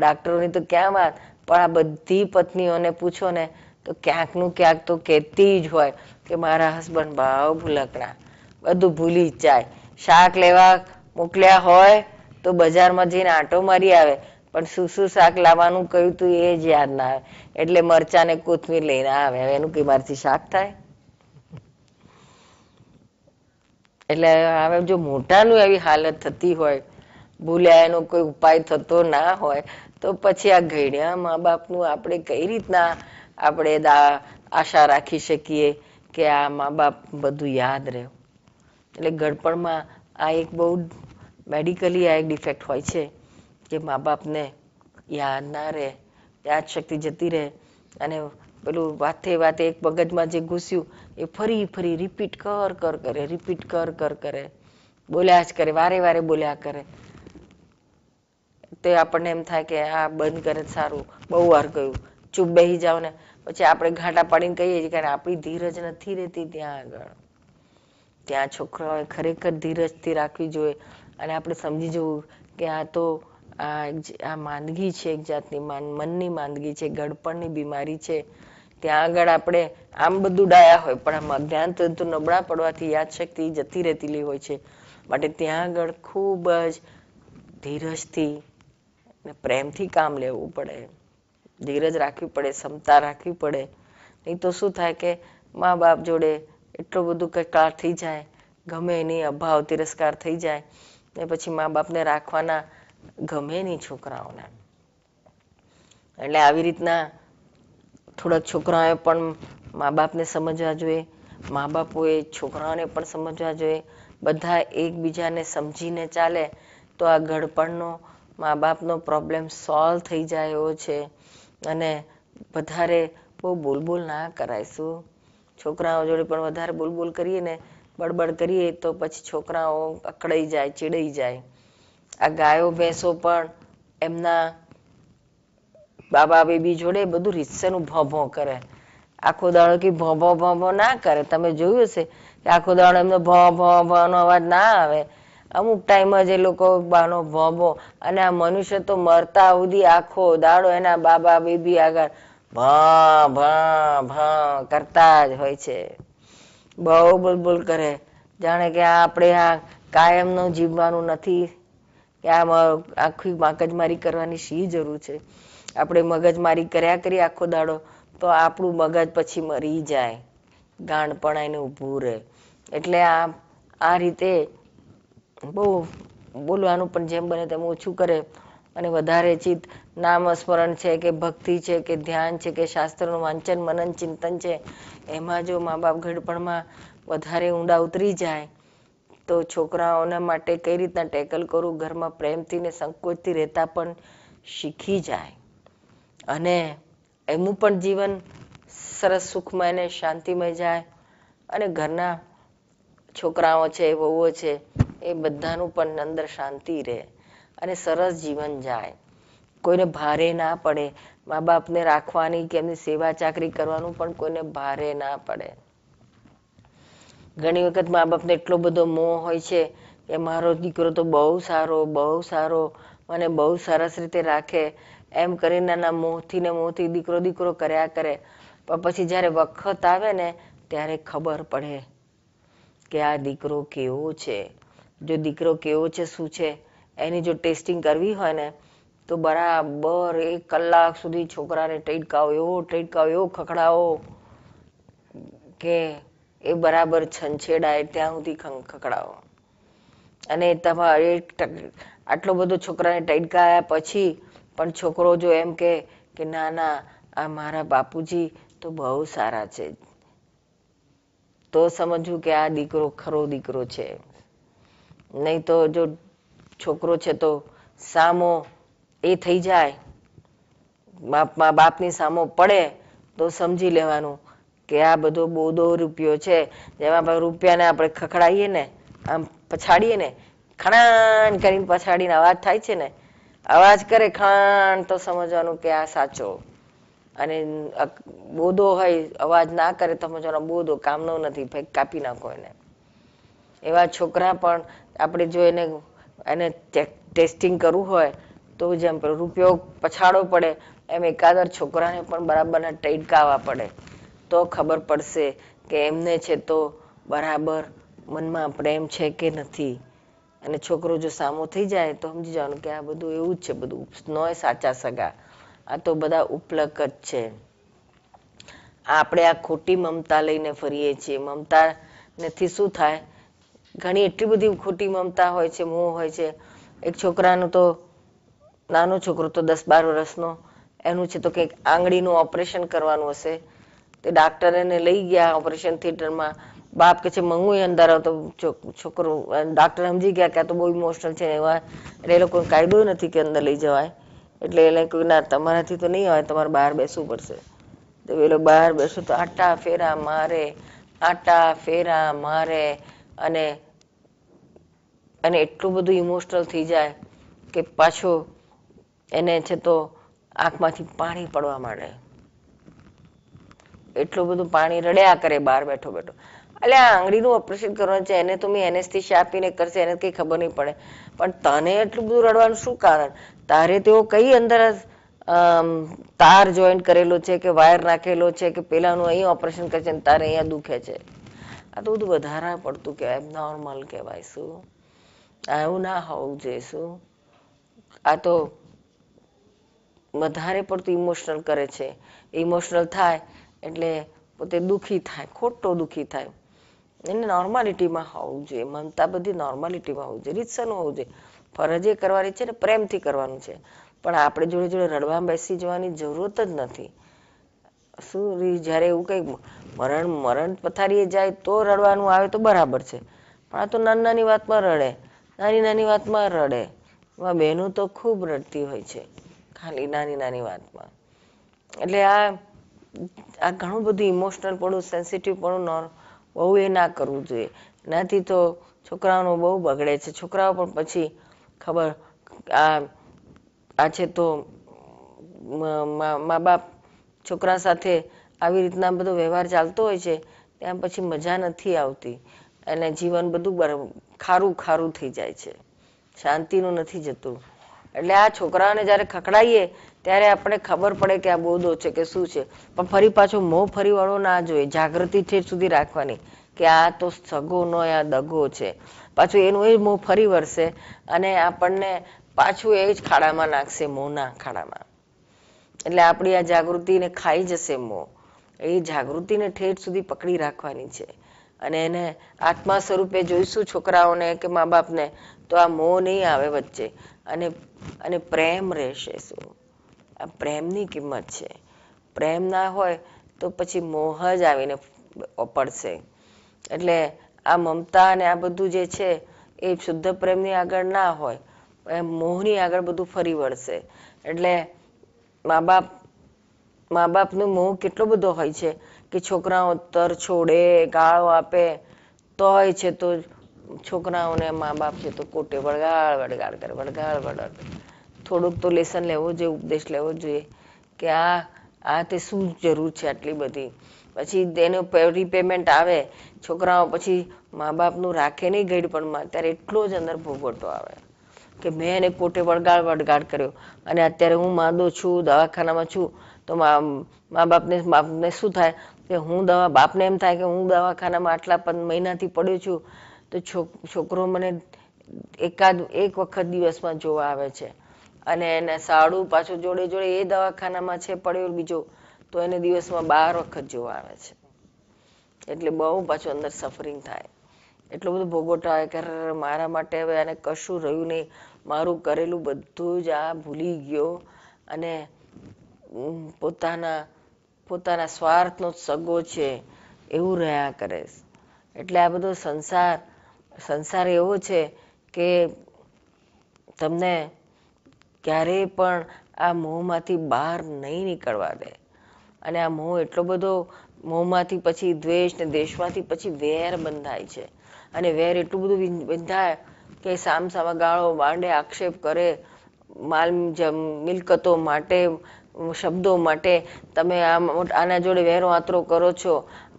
ડાક્ટરોની તો ક્યાં વાત પણ આ બધી પત્નીઓને પૂછો ને તો ક્યાંકનું ક્યાંક તો કહેતી જ હોય કે મારા હસબન્ડ ભાવ ભૂલકણા બધું ભૂલી જાય શાક લેવા મોકલ્યા હોય તો બજારમાં જઈને આંટો મારી આવે પણ શું શું શાક લાવવાનું કહ્યું તું એ જ યાદ ના આવે એટલે મરચા ને કોથમીર લઈને આવે હવે એનું કઈ મારથી શાક થાય એટલે હવે જો મોટાનું એવી હાલત થતી હોય ભૂલ્યા એનો કોઈ ઉપાય થતો ના હોય તો પછી આ ઘડ્યા મા બાપનું આપણે કઈ રીતના આપણે આશા રાખી શકીએ કે આ મા બાપ બધું યાદ રહ્યું એટલે ગળપણમાં આ એક બહુ મેડિકલી આ એક ડિફેક્ટ હોય છે કે મા બાપને યાદ ના રહે યાદ શક્તિ જતી રહે અને પેલું વાતે વાતે એક મગજમાં જે ઘૂસ્યું એ ફરી ફરી રિપીટ કર કર કરે રિપીટ કર કર કરે બોલ્યા જ કરે વારે વારે બોલ્યા કરે તે આપણને એમ થાય કે આ બંધ કરે સારું બહુ વાર કહ્યું ચૂપ બેહી જાઓ ને પછી આપણે ઘાટા પાડીને કહીએ છીએ કારણ આપણી ધીરજ નથી રહેતી ત્યાં આગળ ત્યાં છોકરાઓએ ખરેખર ધીરજથી રાખવી જોઈએ અને આપણે સમજી જવું કે આ તો આ માંદગી છે એક જાતની મનની માંદગી છે ગડપણની બીમારી છે ત્યાં આગળ આપણે આમ બધું ડાયા હોય પણ આમ અજ્ઞાન તંતુ નબળા પડવાથી યાદશક્તિ જતી રહેતી હોય છે માટે ત્યાં આગળ ખૂબ જ ધીરજથી અને પ્રેમથી કામ લેવું પડે ધીરજ રાખવી પડે ક્ષમતા રાખવી પડે નહીં તો શું થાય કે મા બાપ જોડે એટલું બધું કટાળ થઈ જાય ગમે નહીં અભાવ તિરસ્કાર થઈ જાય ને પછી મા બાપને રાખવાના ગમે નહીં છોકરાઓને એટલે આવી રીતના થોડાક છોકરાઓએ પણ મા બાપને સમજવા જોઈએ મા બાપોએ છોકરાઓને પણ સમજવા જોઈએ બધા એકબીજાને સમજીને ચાલે તો આ ગડપણનો મા બાપનો પ્રોબ્લેમ સોલ્વ થઈ જાય એવો છે અને વધારે બહુ બોલબોલ ના કરાય શું છોકરાઓ જોડે પણ વધારે બોલબોલ કરીએ ને બળબડ કરીએ તો પછી છોકરાઓ અકળાઈ જાય ચીડાઈ જાય આ ગાયો ભેંસો પણ એમના બાબા બેબી જોડે બધું રીતસરનું ભો ભો કરે આખો દાડો કે ભો ભો ભો ભો ના કરે તમે જોયું હશે કે આખો દાડો એમનો ભો ભો ભો નો અવાજ ના આવે અમુક ટાઈમ જ એ લોકો બાનો ભોબો અને આ મનુષ્ય તો મરતા સુધી આખો દાડો એના બાબા બેબી આગળ ભા ભા કરતા જ હોય છે બહુ બુલબુલ કરે જાણે કે આપણે આ કાયમનું જીવવાનું નથી કે આ આખી મગજમારી કરવાની શી જરૂર છે આપણે મગજમારી કર્યા કરીએ આખો દાડો તો આપણું મગજ પછી મરી જાય પણ ગાંડપણાઈને ઊભું રહે એટલે આ આ રીતે બહુ બોલવાનું પણ જેમ બને તેમ ઓછું કરે અને વધારે ચિત્ત નામ સ્મરણ છે કે ભક્તિ છે કે ધ્યાન છે કે શાસ્ત્રનું વાંચન મનન ચિંતન છે એમાં જો મા બાપ ઘડપણમાં વધારે ઊંડા ઉતરી જાય તો છોકરાઓના માટે કઈ રીતના ટેકલ કરું ઘરમાં પ્રેમથી ને સંકોચથી રહેતા પણ શીખી જાય અને એમનું પણ જીવન સરસ સુખમાં એને શાંતિમય જાય અને ઘરના છોકરાઓ છે વહુઓ છે એ બધાનું પણ અંદર શાંતિ રહે અને સરસ જીવન જાય કોઈને ભારે ના પડે મા બાપને રાખવાની કે એમની સેવા ચાકરી કરવાનું પણ કોઈને ભારે ના પડે ઘણી વખત મા બાપને એટલો બધો મોહ હોય છે કે મારો દીકરો તો બહુ સારો બહુ સારો મને બહુ સરસ રીતે રાખે એમ કરીને નાના મોહથી ને મોહથી દીકરો દીકરો કર્યા કરે પણ પછી જ્યારે વખત આવે ને ત્યારે ખબર પડે કે આ દીકરો કેવો છે જો દીકરો કેવો છે શું છે એની જો ટેસ્ટિંગ કરવી હોય ને તો બરાબર એક કલાક સુધી છોકરાને એવો ટૈટકાવ્યો એવો ખખડાવો કે એ બરાબર છંછેડાય ત્યાં સુધી ખખડાવો અને એક આટલો બધો છોકરાને ટૈટકાયા પછી પણ છોકરો જો એમ કે કે ના ના આ મારા બાપુજી તો બહુ સારા છે તો સમજવું કે આ દીકરો ખરો દીકરો છે નહીં તો જો છોકરો છે તો સામો એ થઈ જાય બાપમાં બાપની સામો પડે તો સમજી લેવાનું કે આ બધો બોદો રૂપિયો છે જેમાં રૂપિયાને આપણે ખખડાઈએ ને આમ પછાડીએ ને ખણાણ કરીને પછાડીને અવાજ થાય છે ને અવાજ કરે ખાણ તો સમજવાનું કે આ સાચો અને બોધો હોય અવાજ ના કરે તો સમજવાનો બોધો કામનો નથી ભાઈ કાપી નાખો એને એવા છોકરા પણ આપણે જો એને એને ટેસ્ટિંગ કરવું હોય તો જેમ રૂપિયો પછાડો પડે એમ એકાદર છોકરાને પણ બરાબરના ટૈટકાવા પડે તો ખબર પડશે કે એમને છે તો બરાબર મનમાં પ્રેમ છે કે નથી અને છોકરો જો સામો થઈ જાય તો સમજી જવાનું કે આ બધું એવું જ છે બધું ઉપનોય સાચા સગા આ તો બધા ઉપલક જ છે આપણે આ ખોટી મમતા લઈને ફરીએ છીએ મમતા નથી શું થાય ઘણી એટલી બધી ખોટી મમતા હોય છે મોં હોય છે એક છોકરાનું તો નાનો છોકરો તો દસ બાર વર્ષનો એનું છે તો કંઈક આંગળીનું ઓપરેશન કરવાનું હશે તે ડાક્ટર એને લઈ ગયા ઓપરેશન થિયેટરમાં બાપ કે છે મંગું અંદર હતો છોકરો ડાક્ટર સમજી ગયા કે આ તો બહુ ઇમોશનલ છે એવા એટલે એ લોકો કાયદો નથી કે અંદર લઈ જવાય એટલે એને કહ્યું ના તમારાથી તો નહીં આવે તમારે બહાર બેસવું પડશે તો એ લોકો બહાર બેસું તો આટા ફેરા મારે આટા ફેરા મારે અને અને એટલું બધું ઇમોશનલ થઈ જાય કે પાછો એને છે તો આંખમાંથી પાણી પડવા માંડે એટલું બધું પાણી રડ્યા કરે બહાર બેઠો બેઠો એટલે આ આંગળીનું ઓપરેશન કરવાનું છે એને તો મેં એનેસ્થિશિયા આપીને કરશે એને કંઈ ખબર નહીં પડે પણ તને એટલું બધું રડવાનું શું કારણ તારે તેઓ કઈ અંદર તાર જોઈન્ટ કરેલો છે કે વાયર નાખેલો છે કે પેલાનું અહીંયા ઓપરેશન કરશે ને તારે અહીંયા દુખે છે આ તો બધું વધારે પડતું કહેવાય નોર્મલ કહેવાય શું આવું ના હોવું જોઈએ શું આ તો વધારે પડતું ઇમોશનલ કરે છે ઇમોશનલ થાય એટલે પોતે દુઃખી થાય ખોટો દુઃખી થાય એને નોર્માલિટીમાં હોવું જોઈએ મમતા બધી નોર્માલિટીમાં હોવું જોઈએ રીતસરનું હોવું જોઈએ ફરજે કરવાની છે ને પ્રેમથી કરવાનું છે પણ આપણે જોડે જોડે રડવા બેસી જવાની જરૂરત જ નથી શું જ્યારે એવું કંઈક મરણ મરણ પથારીએ જાય તો રડવાનું આવે તો બરાબર છે પણ આ તો નાની નાની વાતમાં રડે નાની નાની વાતમાં રડે એમાં બહેનો તો ખૂબ રડતી હોય છે ખાલી નાની નાની વાતમાં એટલે આ આ ઘણું બધું ઇમોશનલ પડું સેન્સિટિવ પડું બહુ એ ના કરવું જોઈએ એનાથી તો છોકરાઓનું બહુ બગડે છે છોકરાઓ પણ પછી ખબર આ આ છે તો મા બાપ છોકરા સાથે આવી રીતના બધો વ્યવહાર ચાલતો હોય છે ત્યાં પછી મજા નથી આવતી અને જીવન બધું ખારું ખારું થઈ જાય છે શાંતિનું નથી જતું એટલે આ છોકરાઓને જ્યારે ખકડાઈએ ત્યારે આપણે ખબર પડે કે આ બોધો છે કે શું છે પણ ફરી પાછો મોં ફરી વાળો ના જોઈએ જાગૃતિ ઠેર સુધી રાખવાની કે આ તો સગો નો આ દગો છે પાછું એનું એ મોં ફરી વળશે અને આપણને પાછું એ જ ખાડામાં નાખશે મોંના ખાડામાં એટલે આપણી આ જાગૃતિને ખાઈ જશે મોં એ જાગૃતિને ઠેર સુધી પકડી રાખવાની છે અને એને આત્મા સ્વરૂપે જોઈશું છોકરાઓને કે મા બાપને તો આ મોં નહીં આવે વચ્ચે અને અને પ્રેમ રહેશે શું આ પ્રેમની કિંમત છે પ્રેમ ના હોય તો પછી મોહ જ આવીને પડશે એટલે આ મમતા અને આ બધું જે છે એ શુદ્ધ પ્રેમની આગળ ના હોય એ મોહની આગળ બધું ફરી વળશે એટલે મા બાપ મા બાપનું મોહ કેટલો બધો હોય છે કે છોકરાઓ તર છોડે ગાળો આપે તો હોય છે તો છોકરાઓને મા બાપ છે તો કોટે વળગાળ વળગાડ કરે વળગાડ વળગાડ થોડુંક તો લેસન લેવો જોઈએ ઉપદેશ લેવો જોઈએ કે આ આ તે શું જરૂર છે આટલી બધી પછી તેનો રિપેમેન્ટ આવે છોકરાઓ પછી મા બાપનું રાખે નહીં ગઈડપણમાં ત્યારે એટલો જ અંદર ભોગવટો આવે કે મેં એને કોટે વળગાળ વળગાડ કર્યો અને અત્યારે હું માંદો છું દવાખાનામાં છું તો મા બાપને બાપને શું થાય કે હું દવા બાપને એમ થાય કે હું દવાખાનામાં આટલા પણ મહિનાથી પડ્યો છું તો છોકરો મને એકાદ એક વખત દિવસમાં જોવા આવે છે અને એને સાડું પાછું જોડે જોડે એ દવાખાનામાં છે પડ્યો બીજો તો એને દિવસમાં બાર વખત જોવા આવે છે એટલે બહુ પાછું અંદર સફરિંગ થાય એટલું બધું ભોગવટાવે કે મારા માટે હવે આને કશું રહ્યું નહીં મારું કરેલું બધું જ આ ભૂલી ગયો અને પોતાના પોતાના સ્વાર્થનો સગો છે એવું રહ્યા કરે એટલે આ બધો સંસાર સંસાર એવો છે કે તમને ક્યારેય પણ આ મોહમાંથી બહાર નહીં નીકળવા દે અને આ મોહ એટલો બધો મોહમાંથી પછી દ્વેષ ને દ્વેષમાંથી પછી વેર બંધાય છે અને વેર એટલું બધું બંધાય કે સામ સામા ગાળો માંડે આક્ષેપ કરે માલ મિલકતો માટે શબ્દો માટે તમે આમ આના જોડે વેરો આંતરો કરો છો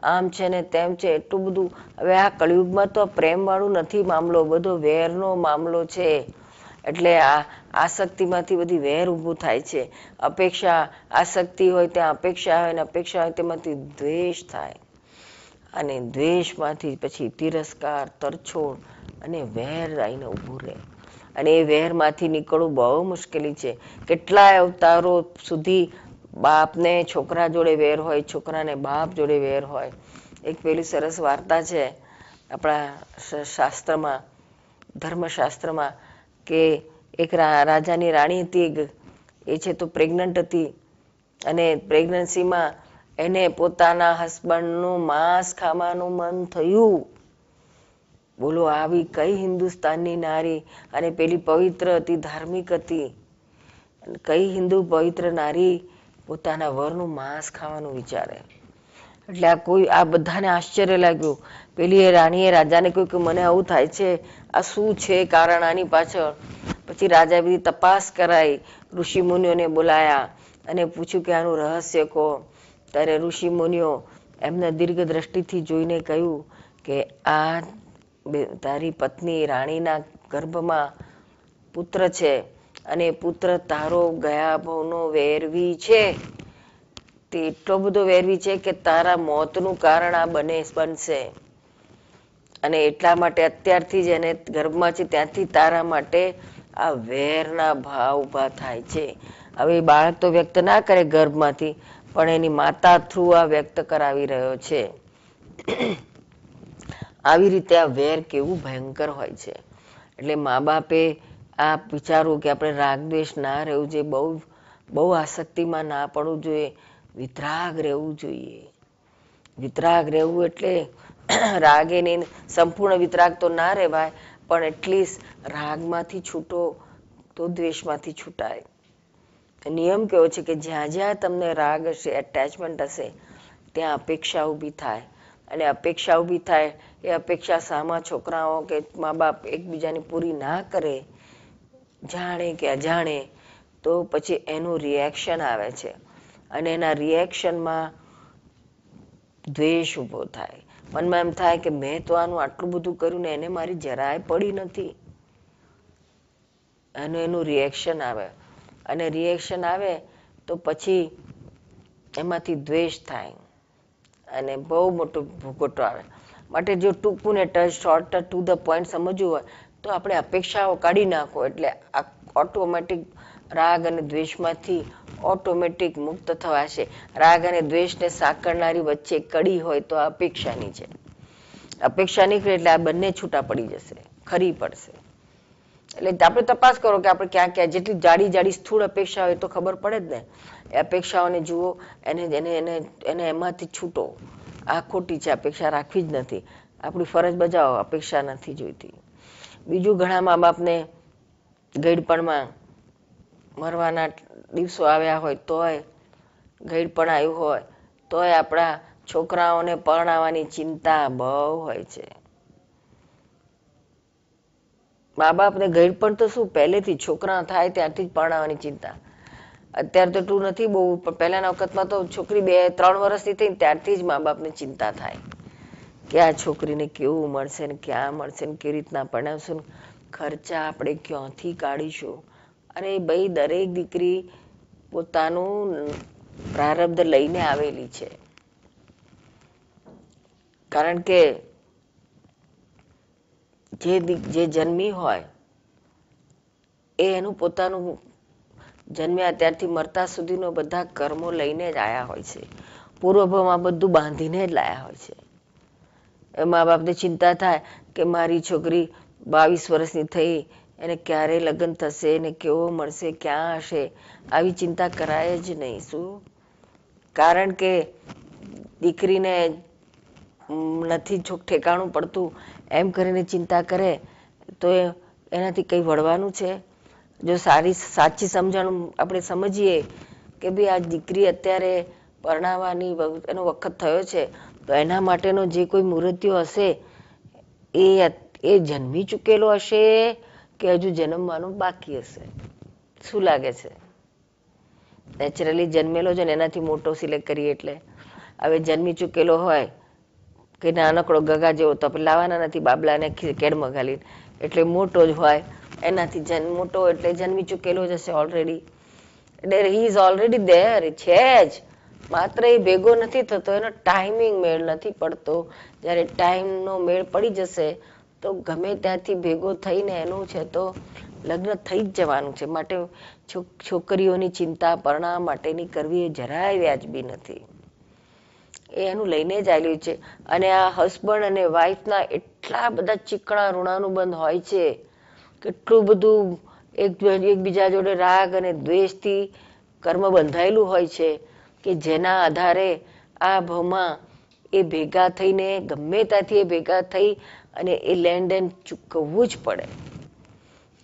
આમ છે ને તેમ છે એટલું બધું હવે આ કળિયુગમાં તો પ્રેમવાળું નથી મામલો બધો વેરનો મામલો છે એટલે આ આસક્તિમાંથી બધી વેર ઊભું થાય છે અપેક્ષા આસક્તિ હોય ત્યાં અપેક્ષા હોય અને અપેક્ષા હોય તેમાંથી દ્વેષ થાય અને દ્વેષમાંથી પછી તિરસ્કાર તરછોડ અને વેર આવીને ઊભું રહે અને એ વેરમાંથી નીકળવું બહુ મુશ્કેલી છે કેટલાય અવતારો સુધી બાપને છોકરા જોડે વેર હોય છોકરાને બાપ જોડે વેર હોય એક પેલી સરસ વાર્તા છે આપણા શાસ્ત્રમાં ધર્મશાસ્ત્રમાં કે એક રાજાની રાણી હતી એ છે તો પ્રેગ્નન્ટ હતી અને પ્રેગ્નન્સીમાં એને પોતાના હસબન્ડનું માંસ ખાવાનું મન થયું બોલો આવી કઈ હિન્દુસ્તાનની નારી અને પેલી પવિત્ર હતી ધાર્મિક હતી કઈ હિન્દુ પવિત્ર નારી પોતાના વરનું માંસ ખાવાનું વિચારે એટલે આ કોઈ આ બધાને આશ્ચર્ય લાગ્યું પેલી એ રાણીએ રાજાને કહ્યું કે મને આવું થાય છે આ શું છે કારણ આની પાછળ પછી રાજા બધી તપાસ કરાઈ ઋષિ મુનિઓને બોલાયા અને પૂછ્યું કે આનું રહસ્ય કહો ત્યારે ઋષિ મુનિઓ એમને દીર્ઘ દ્રષ્ટિથી જોઈને કહ્યું કે આ તારી પત્ની રાણીના ગર્ભમાં પુત્ર છે અને પુત્ર તારો ગયા ભવનો વેરવી છે તે એટલો બધો વેરવી છે કે તારા મોતનું કારણ આ બને બનશે અને એટલા માટે અત્યારથી જ એને ગર્ભમાં છે ત્યાંથી તારા માટે આ વેરના ભાવ ઉભા થાય છે હવે બાળક તો વ્યક્ત ના કરે ગર્ભમાંથી પણ એની માતા થ્રુ આ વ્યક્ત કરાવી રહ્યો છે આવી રીતે આ વેર કેવું ભયંકર હોય છે એટલે મા બાપે આ વિચારો કે આપણે રાગ દ્વેષ ના રહેવું જોઈએ બહુ બહુ આસક્તિમાં ના પડવું જોઈએ વિતરાગ રહેવું જોઈએ વિતરાગ રહેવું એટલે રાગે નહીં સંપૂર્ણ વિતરાગ તો ના રહેવાય પણ એટલીસ્ટ રાગમાંથી છૂટો તો દ્વેષમાંથી છૂટાય નિયમ કેવો છે કે જ્યાં જ્યાં તમને રાગ હશે એટેચમેન્ટ હશે ત્યાં અપેક્ષા ઊભી થાય અને અપેક્ષા ઊભી થાય એ અપેક્ષા સામા છોકરાઓ કે મા બાપ એકબીજાની પૂરી ના કરે જાણે કે અજાણે તો પછી એનું રિએક્શન આવે છે અને એના રિએક્શનમાં દ્વેષ ઊભો થાય મનમાં એમ થાય કે મેં તો આનું આટલું બધું કર્યું ને એને મારી જરાય પડી નથી અને એનું રિએક્શન આવે અને રિએક્શન આવે તો પછી એમાંથી દ્વેષ થાય અને બહુ મોટો ભૂગોટો આવે માટે જો ટૂંકું ને touch short to the point સમજવું હોય તો આપણે અપેક્ષાઓ કાઢી નાખો એટલે આ ઓટોમેટિક રાગ અને દ્વેષમાંથી ઓટોમેટિક મુક્ત થવા થવાશે રાગ અને દ્વેષને સાંકળનારી વચ્ચે કડી હોય તો આ અપેક્ષાની છે અપેક્ષાની નીકળે એટલે આ બંને છૂટા પડી જશે ખરી પડશે એટલે આપણે તપાસ કરો કે આપણે ક્યાં ક્યાં જેટલી જાડી જાડી સ્થૂળ અપેક્ષા હોય તો ખબર પડે જ ને એ અપેક્ષાઓને જુઓ એને એને એને એને એમાંથી છૂટો આ ખોટી છે અપેક્ષા રાખવી જ નથી આપણી ફરજ બજાવો અપેક્ષા નથી જોઈતી બીજું ઘણા મા બાપને ગઈડપણમાં મરવાના દિવસો આવ્યા હોય તોય ગઈડપણ આવ્યું હોય તોય આપણા છોકરાઓને પરણાવવાની ચિંતા બહુ હોય છે મા બાપને ગઈડપણ તો શું પહેલેથી છોકરા થાય ત્યારથી જ પરણાવવાની ચિંતા અત્યારે તો એટલું નથી બહુ પણ પહેલાના વખતમાં તો છોકરી બે ત્રણ વર્ષની થઈ ત્યારથી જ મા બાપને ચિંતા થાય કે આ છોકરીને કેવું મળશે ને ક્યાં મળશે ને કેવી રીતના ભણાવશું ને ખર્ચા આપણે ક્યાંથી કાઢીશું અને ભાઈ દરેક દીકરી પોતાનું પ્રારબ્ધ લઈને આવેલી છે કારણ કે જે જે જન્મી હોય એ એનું પોતાનું જન્મ્યા ત્યારથી મરતા સુધીનો બધા કર્મો લઈને જ આવ્યા હોય છે પૂર્વભવમાં બધું બાંધીને જ લાયા હોય છે મા બાપને ચિંતા થાય કે મારી છોકરી બાવીસ વર્ષની થઈ એને ક્યારે લગ્ન થશે ને કેવો મળશે ક્યાં હશે આવી ચિંતા કરાય જ નહીં શું કારણ કે દીકરીને નથી છોક ઠેકાણું પડતું એમ કરીને ચિંતા કરે તો એનાથી કંઈ વળવાનું છે જો સારી સાચી સમજણ આપણે સમજીએ કે ભાઈ આ દીકરી અત્યારે પરણાવવાની એનો વખત થયો છે તો એના માટેનો જે કોઈ મૃત્યુ હશે એ એ જન્મી ચૂકેલો હશે કે હજુ જન્મવાનું બાકી હશે શું લાગે છે નેચરલી જન્મેલો છે ને એનાથી મોટો સિલેક્ટ કરીએ એટલે હવે જન્મી ચૂકેલો હોય કે નાનકડો ગગા જેવો તો આપણે લાવવાના નથી બાબલાને કેડમાં ઘાલીને એટલે મોટો જ હોય એનાથી જન મોટો એટલે જન્મી ચૂકેલો જ હશે ઓલરેડી એટલે હી ઇઝ ઓલરેડી ધેર છે જ માત્ર એ ભેગો નથી થતો એનો ટાઈમિંગ મેળ નથી પડતો જ્યારે ટાઈમનો મેળ પડી જશે તો ગમે ત્યાંથી ભેગો થઈને એનું છે તો લગ્ન થઈ જ જવાનું છે માટે છોકરીઓની ચિંતા પરણા માટેની કરવી એ જરાય વ્યાજબી નથી એ એનું લઈને જ આવ્યું છે અને આ હસબન્ડ અને વાઈફના એટલા બધા ચીકણા ઋણાનુબંધ હોય છે કેટલું બધું એક એકબીજા જોડે રાગ અને દ્વેષથી કર્મ બંધાયેલું હોય છે કે જેના આધારે આ ભાવમાં એ ભેગા થઈને ગમે ત્યાંથી એ ભેગા થઈ અને એ લેન્ડ એન્ડ ચૂકવવું જ પડે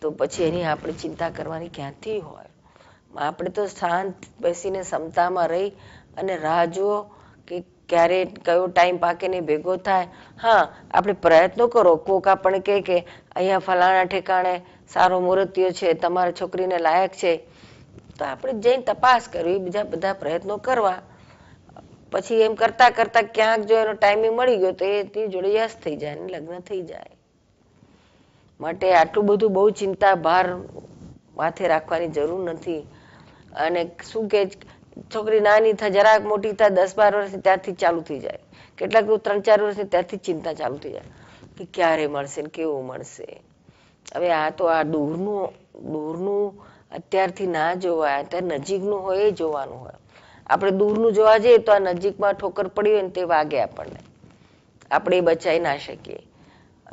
તો પછી એની આપણે ચિંતા કરવાની ક્યાંથી હોય આપણે તો શાંત બેસીને ક્ષમતામાં રહી અને રાહ જુઓ કે ક્યારે કયો ટાઈમ પાકીને ભેગો થાય હા આપણે પ્રયત્નો કરો કોક આપણે કહે કે અહીંયા ફલાણા ઠેકાણે સારો મૂર્તિઓ છે તમારા છોકરીને લાયક છે તો આપણે જઈને તપાસ કરવી બીજા બધા પ્રયત્નો કરવા પછી એમ કરતા કરતા ક્યાંક જો એનો ટાઈમિંગ મળી ગયો તો એ જોડે યશ થઈ જાય ને લગ્ન થઈ જાય માટે આટલું બધું બહુ ચિંતા ભાર માથે રાખવાની જરૂર નથી અને શું કે છોકરી નાની થાય જરાક મોટી થાય દસ બાર વર્ષની ત્યારથી ચાલુ થઈ જાય કેટલાક તો ત્રણ ચાર વર્ષની ત્યારથી ચિંતા ચાલુ થઈ જાય કે ક્યારે મળશે ને કેવું મળશે હવે આ તો આ દૂરનું દૂરનું અત્યારથી ના જોવાય અત્યારે નજીકનું હોય એ જોવાનું હોય આપણે દૂરનું જોવા જઈએ તો આ નજીકમાં ઠોકર પડી હોય ને તે વાગે આપણને આપણે એ બચાવી ના શકીએ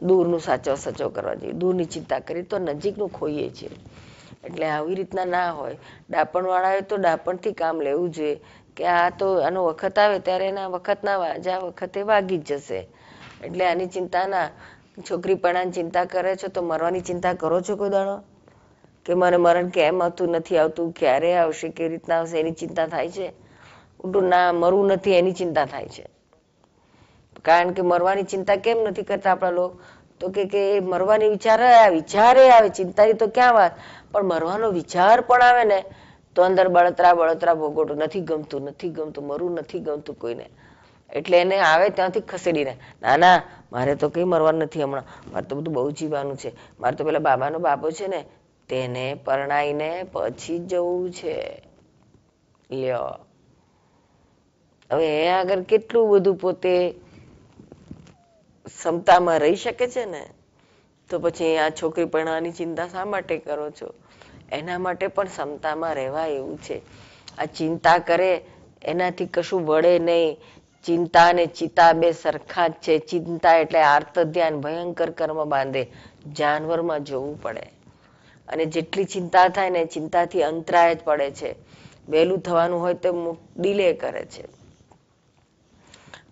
દૂરનું સાચો સાચો કરવા જોઈએ દૂરની ચિંતા કરીએ તો નજીકનું ખોઈએ છીએ એટલે આવી રીતના ના હોય ડાપણવાળાએ તો ડાપણથી કામ લેવું જોઈએ કે આ તો આનો વખત આવે ત્યારે એના વખતના વાજા વખતે વાગી જ જશે એટલે આની ચિંતા ના છોકરી પણાની ચિંતા કરે છો તો મરવાની ચિંતા કરો છો કોઈ દાડો કે મને મરણ કેમ આવતું નથી આવતું ક્યારે આવશે કે રીતના આવશે એની ચિંતા થાય છે ઉલટું ના મરવું નથી એની ચિંતા થાય છે કારણ કે મરવાની ચિંતા કેમ નથી કરતા આપણા લોકો તો કે કે મરવાની વિચાર વિચારે આવે ચિંતાની તો ક્યાં વાત પણ મરવાનો વિચાર પણ આવે ને તો અંદર બળતરા બળતરા ભોગવટું નથી ગમતું નથી ગમતું મરવું નથી ગમતું કોઈને એટલે એને આવે ત્યાંથી ખસેડીને ના ના મારે તો કઈ મરવાનું નથી હમણાં મારે તો બધું બહુ જીવાનું છે મારે તો પેલા બાબાનો બાબો છે ને તેને પરણાઈને પછી જવું છે લ્યો હવે એ આગળ કેટલું બધું પોતે ક્ષમતામાં રહી શકે છે ને તો પછી આ છોકરી પરણવાની ચિંતા શા માટે કરો છો એના માટે પણ ક્ષમતામાં રહેવા એવું છે આ ચિંતા કરે એનાથી કશું વળે નહીં ચિંતા અને ચિતા બે સરખા જ છે ચિંતા એટલે આર્ત ધ્યાન ભયંકર કર્મ બાંધે જાનવરમાં જોવું પડે અને જેટલી ચિંતા થાય ને ચિંતાથી અંતરાય જ પડે છે વહેલું થવાનું હોય તો ડીલે કરે છે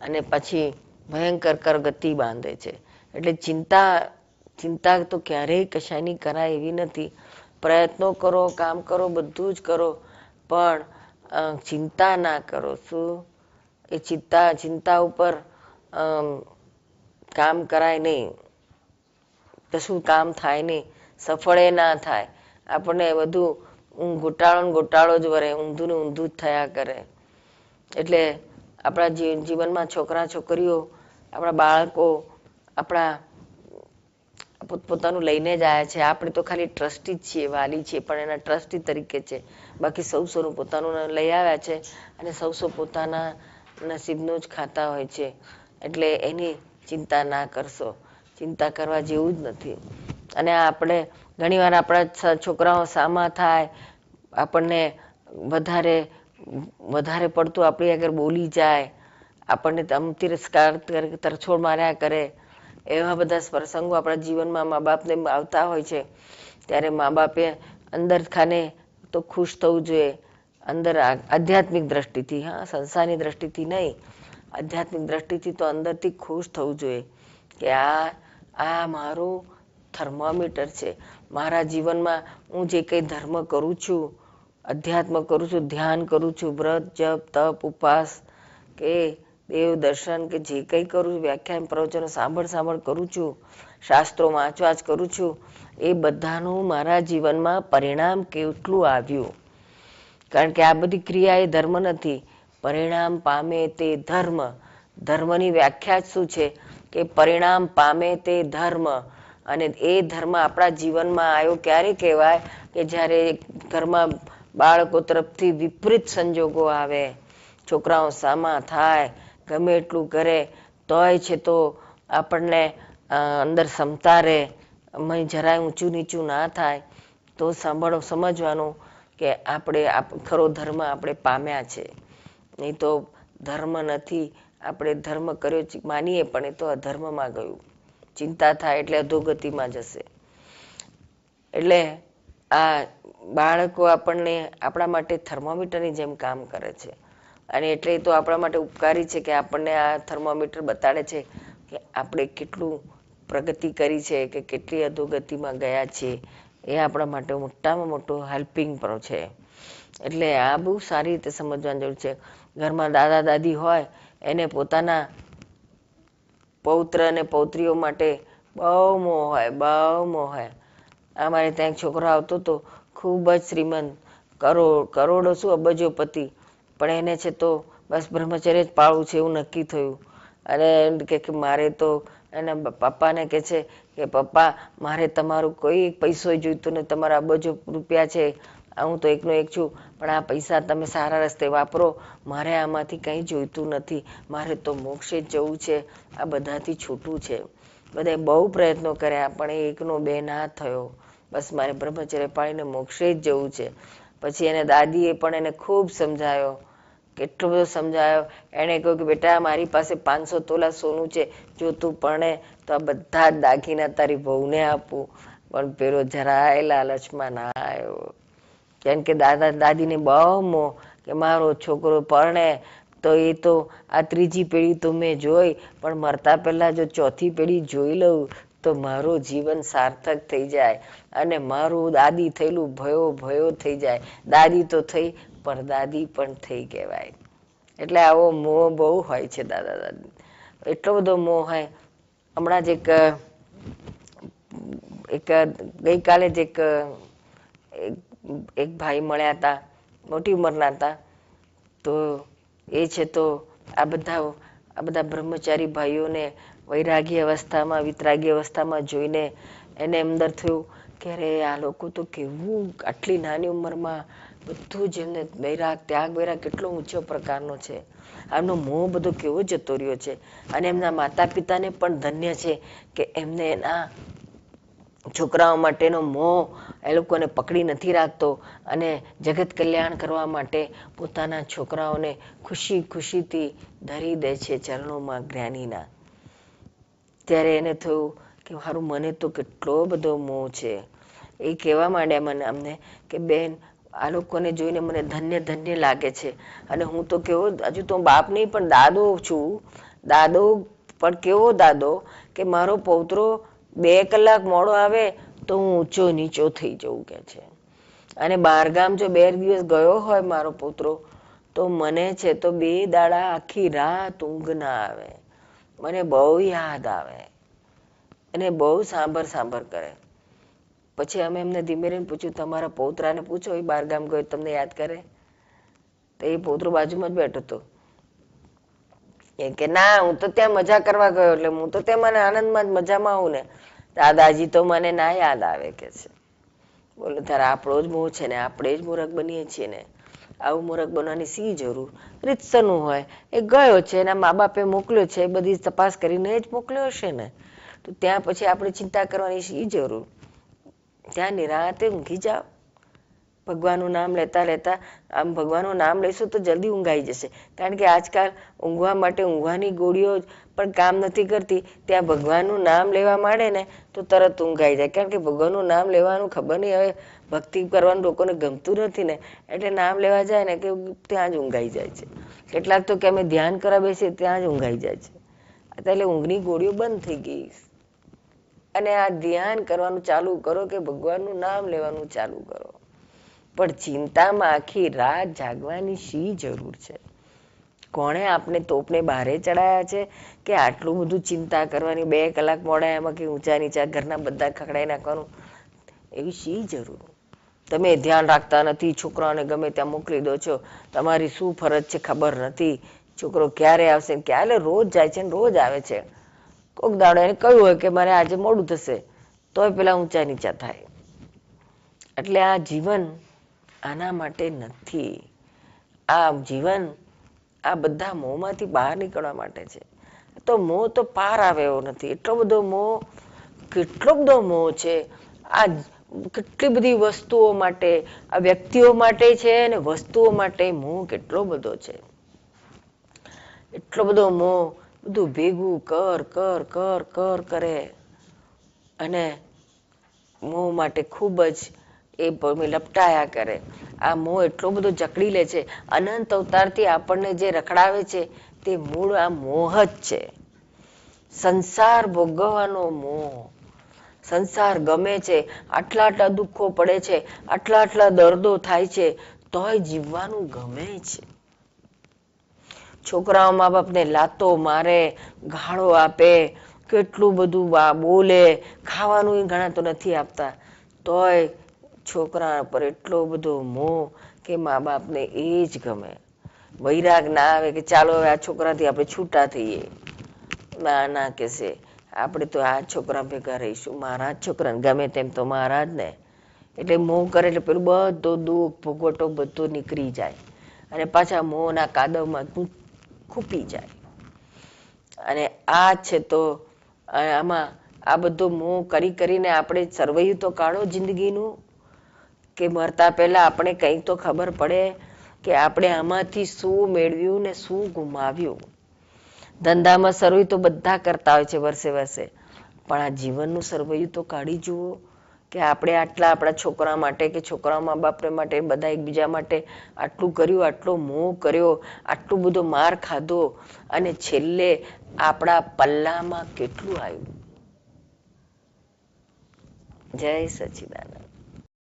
અને પછી ભયંકર કરગતિ બાંધે છે એટલે ચિંતા ચિંતા તો ક્યારેય કશાયની કરાય એવી નથી પ્રયત્નો કરો કામ કરો બધું જ કરો પણ ચિંતા ના કરો શું એ ચિંતા ચિંતા ઉપર કામ કરાય નહીં કશું કામ થાય નહીં સફળ એ ના થાય આપણને બધું ગોટાળો ને ગોટાળો જ વરે ઊંધું ને ઊંધું જ થયા કરે એટલે આપણા જીવનમાં છોકરા છોકરીઓ આપણા બાળકો આપણા પોતપોતાનું લઈને જ આવ્યા છે આપણે તો ખાલી ટ્રસ્ટી જ છીએ વાલી છીએ પણ એના ટ્રસ્ટી તરીકે છે બાકી સૌ સૌનું પોતાનું લઈ આવ્યા છે અને સૌ સૌ પોતાના નસીબનું જ ખાતા હોય છે એટલે એની ચિંતા ના કરશો ચિંતા કરવા જેવું જ નથી અને આપણે ઘણીવાર આપણા છોકરાઓ સામા થાય આપણને વધારે વધારે પડતું આપણી આગળ બોલી જાય આપણને તમ તિરસ્કાર તરછોડ માર્યા કરે એવા બધા પ્રસંગો આપણા જીવનમાં મા બાપને આવતા હોય છે ત્યારે મા બાપે અંદર ખાને તો ખુશ થવું જોઈએ અંદર આધ્યાત્મિક દ્રષ્ટિથી હા સંસારની દ્રષ્ટિથી નહીં આધ્યાત્મિક દ્રષ્ટિથી તો અંદરથી ખુશ થવું જોઈએ કે આ આ મારું થર્મોમીટર છે મારા જીવનમાં હું જે કંઈ ધર્મ કરું છું અધ્યાત્મ કરું છું ધ્યાન કરું છું વ્રત જપ તપ ઉપવાસ કે દેવ દર્શન કે જે કંઈ કરું છું વ્યાખ્યાન પ્રવચનો સાંભળ સાંભળ કરું છું શાસ્ત્રો વાંચવાચ કરું છું એ બધાનું મારા જીવનમાં પરિણામ કેટલું આવ્યું કારણ કે આ બધી ક્રિયા એ ધર્મ નથી પરિણામ પામે તે ધર્મ ધર્મની વ્યાખ્યા શું છે કે પરિણામ પામે તે ધર્મ અને એ ધર્મ આપણા જીવનમાં આવ્યો ક્યારે કહેવાય કે જ્યારે ઘરમાં બાળકો તરફથી વિપરીત સંજોગો આવે છોકરાઓ સામા થાય ગમે એટલું કરે તોય છે તો આપણને અંદર સમતા રહે મય જરાય ઊંચું નીચું ના થાય તો સાંભળો સમજવાનું કે આપણે ખરો ધર્મ આપણે પામ્યા છે નહીં તો ધર્મ નથી આપણે ધર્મ કર્યો માનીએ પણ એ તો અધર્મમાં ગયું ચિંતા થાય એટલે અધોગતિમાં જશે એટલે આ બાળકો આપણને આપણા માટે થર્મોમીટરની જેમ કામ કરે છે અને એટલે તો આપણા માટે ઉપકારી છે કે આપણને આ થર્મોમીટર બતાડે છે કે આપણે કેટલું પ્રગતિ કરી છે કે કેટલી અધોગતિમાં ગયા છીએ એ આપણા માટે મોટામાં મોટો હેલ્પિંગ પણ છે એટલે આ બહુ સારી રીતે સમજવાની જરૂર છે ઘરમાં દાદા દાદી હોય એને પોતાના પૌત્ર અને પૌત્રીઓ માટે બહુ મોહ બહુ મોહ હોય અમારે ત્યાં એક છોકરો આવતો હતો ખૂબ જ શ્રીમંત કરોડ કરોડો શું અબજો પતિ પણ એને છે તો બસ બ્રહ્મચર્ય જ પાળવું છે એવું નક્કી થયું અને એમ કે મારે તો એના પપ્પાને કે છે કે પપ્પા મારે તમારું કોઈ પૈસો જોઈતું ને તમારા અબજો રૂપિયા છે હું તો એકનો એક છું પણ આ પૈસા તમે સારા રસ્તે વાપરો મારે આમાંથી કંઈ જોઈતું નથી મારે તો મોક્ષે જ જવું છે આ બધાથી છૂટું છે બધાએ બહુ પ્રયત્નો કર્યા પણ એકનો બે ના થયો બસ મારે બ્રહ્મચર્ય પાળીને મોક્ષે જ જવું છે પછી એને દાદીએ પણ એને ખૂબ સમજાયો કેટલો બધો સમજાયો એણે કહ્યું કે બેટા મારી પાસે પાંચસો તોલા સોનું છે જો તું પણે તો આ બધા જ દાગીના તારી વહુને આપું પણ પેલો જરાય લાલચમાં ના આવ્યો કેમ કે દાદા દાદીને બહુ મો કે મારો છોકરો પરણે તો એ તો આ ત્રીજી પેઢી તો મેં જોઈ પણ મરતા પહેલાં જો ચોથી પેઢી જોઈ લઉં તો મારું જીવન સાર્થક થઈ જાય અને મારું દાદી થયેલું ભયો ભયો થઈ જાય દાદી તો થઈ પણ દાદી પણ થઈ કહેવાય એટલે આવો મોહ બહુ હોય છે દાદા દાદી એટલો બધો મોહ હોય હમણાં જ એક એક ગઈકાલે જ એક એક ભાઈ મળ્યા હતા મોટી ઉંમરના હતા તો એ છે તો આ બધા આ બધા બ્રહ્મચારી ભાઈઓને વૈરાગી અવસ્થામાં વિતરાગી અવસ્થામાં જોઈને એને અંદર થયું કે અરે આ લોકો તો કેવું આટલી નાની ઉંમરમાં બધું જ એમને વૈરાગ ત્યાગ વૈરાગ કેટલો ઊંચો પ્રકારનો છે આમનો મોહ બધો કેવો જતો રહ્યો છે અને એમના માતા પિતાને પણ ધન્ય છે કે એમને એના છોકરાઓ માટેનો મોહ એ લોકોને પકડી નથી રાખતો અને જગત કલ્યાણ કરવા માટે પોતાના છોકરાઓને ખુશી ખુશીથી ધરી દે છે ચરણોમાં જ્ઞાનીના ત્યારે એને થયું કે મારું મને તો કેટલો બધો મોહ છે એ કહેવા માંડ્યા મને અમને કે બેન આ લોકોને જોઈને મને ધન્ય ધન્ય લાગે છે અને હું તો કેવો હજુ તો બાપ નહીં પણ દાદો છું દાદો પણ કેવો દાદો કે મારો પૌત્રો બે કલાક મોડો આવે તો હું ઊંચો નીચો થઈ જઉં કે છે અને બહારગામ જો બે દિવસ ગયો હોય મારો પોતરો તો મને છે તો બે દાડા આખી રાત ઊંઘ ના આવે મને બહુ યાદ આવે અને બહુ સાંભર સાંભર કરે પછી અમે એમને ધીમે રહીને પૂછ્યું તમારા પોતરાને પૂછો એ બહારગામ ગયો તમને યાદ કરે તો એ પોતરો બાજુમાં જ બેઠો હતો એ કે ના હું તો ત્યાં મજા કરવા ગયો એટલે હું તો ત્યાં મને આનંદમાં જ મજામાં આવું ને દાદાજી તો મને ના યાદ આવે કે છે બોલો તારા આપણો જ મોહ છે ને આપણે જ મૂરખ બનીએ છીએ ને આવું મૂરખ બનવાની સી જરૂર રીતસરનું હોય એ ગયો છે એના મા બાપે મોકલ્યો છે બધી તપાસ કરીને જ મોકલ્યો હશે ને તો ત્યાં પછી આપણે ચિંતા કરવાની સી જરૂર ત્યાં નિરાતે ઊંઘી જાઓ ભગવાનનું નામ લેતા લેતા આમ ભગવાનનું નામ લઈશું તો જલ્દી ઊંઘાઈ જશે કારણ કે આજકાલ ઊંઘવા માટે ઊંઘવાની ગોળીઓ પણ કામ નથી કરતી ત્યાં ભગવાનનું નામ લેવા માંડે ને તો તરત ઊંઘાઈ જાય કારણ કે ભગવાનનું નામ લેવાનું ખબર નહીં હવે ભક્તિ કરવાનું લોકોને ગમતું નથી ને એટલે નામ લેવા જાય ને કે ત્યાં જ ઊંઘાઈ જાય છે કેટલાક તો કે અમે ધ્યાન કરવા બેસીએ ત્યાં જ ઊંઘાઈ જાય છે એટલે ઊંઘની ગોળીઓ બંધ થઈ ગઈ અને આ ધ્યાન કરવાનું ચાલુ કરો કે ભગવાનનું નામ લેવાનું ચાલુ કરો પણ ચિંતામાં આખી રાત જાગવાની શી જરૂર છે કોણે આપણે તોપને બહારે ચડાયા છે કે આટલું બધું ચિંતા કરવાની બે કલાક મોડા એમાં કે ઊંચા નીચા ઘરના બધા ખકડાઈ નાખવાનું એવી શી જરૂર તમે ધ્યાન રાખતા નથી છોકરાઓને ગમે ત્યાં મોકલી દો છો તમારી શું ફરજ છે ખબર નથી છોકરો ક્યારે આવશે ક્યારે રોજ જાય છે ને રોજ આવે છે કોક દાડો એને કહ્યું હોય કે મારે આજે મોડું થશે તોય પેલા ઊંચા નીચા થાય એટલે આ જીવન આના માટે નથી આ જીવન આ બધા મોંમાંથી બહાર નીકળવા માટે છે તો મોં તો પાર આવે એવો નથી એટલો બધો મોં કેટલો બધો મોં છે આ કેટલી બધી વસ્તુઓ માટે આ વ્યક્તિઓ માટે છે અને વસ્તુઓ માટે મોં કેટલો બધો છે એટલો બધો મોં બધું ભેગું કર કર કર કર કરે અને મોં માટે ખૂબ જ એ ભૂમિ લપટાયા કરે આ મોં એટલો બધો જકડી લે છે અનંત અવતારથી આપણને જે રખડાવે છે તે મૂળ આ મોહ જ છે સંસાર ભોગવવાનો મોહ સંસાર ગમે છે આટલા આટલા દુઃખો પડે છે આટલા આટલા દર્દો થાય છે તોય જીવવાનું ગમે છે છોકરાઓ મા બાપને લાતો મારે ગાળો આપે કેટલું બધું બોલે ખાવાનું ઘણા તો નથી આપતા તોય છોકરા પર એટલો બધો મોહ કે મા બાપને એ જ ગમે વૈરાગ ના આવે કે ચાલો હવે આ છોકરાથી આપણે છૂટા થઈએ ના ના કહેશે આપણે તો આ છોકરા ભેગા રહીશું મારા જ છોકરાને ગમે તેમ તો મારા જ ને એટલે મોં કરે એટલે પેલું બધો દુઃખ ભોગવટો બધો નીકળી જાય અને પાછા મોંના કાદવમાં ખૂપી જાય અને આ છે તો આમાં આ બધો મોં કરી કરીને આપણે સર્વૈયું તો કાઢો જિંદગીનું કે મરતા પહેલા આપણે કંઈક તો ખબર પડે કે આપણે આમાંથી શું મેળવ્યું ને શું ગુમાવ્યું ધંધામાં સરવૈયું તો બધા કરતા હોય છે વર્ષે વર્ષે પણ આ જીવનનું સરવૈયું તો કાઢી જુઓ કે આપણે આટલા આપણા છોકરા માટે કે છોકરા મા બાપરે માટે બધા એકબીજા માટે આટલું કર્યું આટલો મોહ કર્યો આટલું બધો માર ખાધો અને છેલ્લે આપણા પલ્લામાં કેટલું આવ્યું જય સચિદાનંદ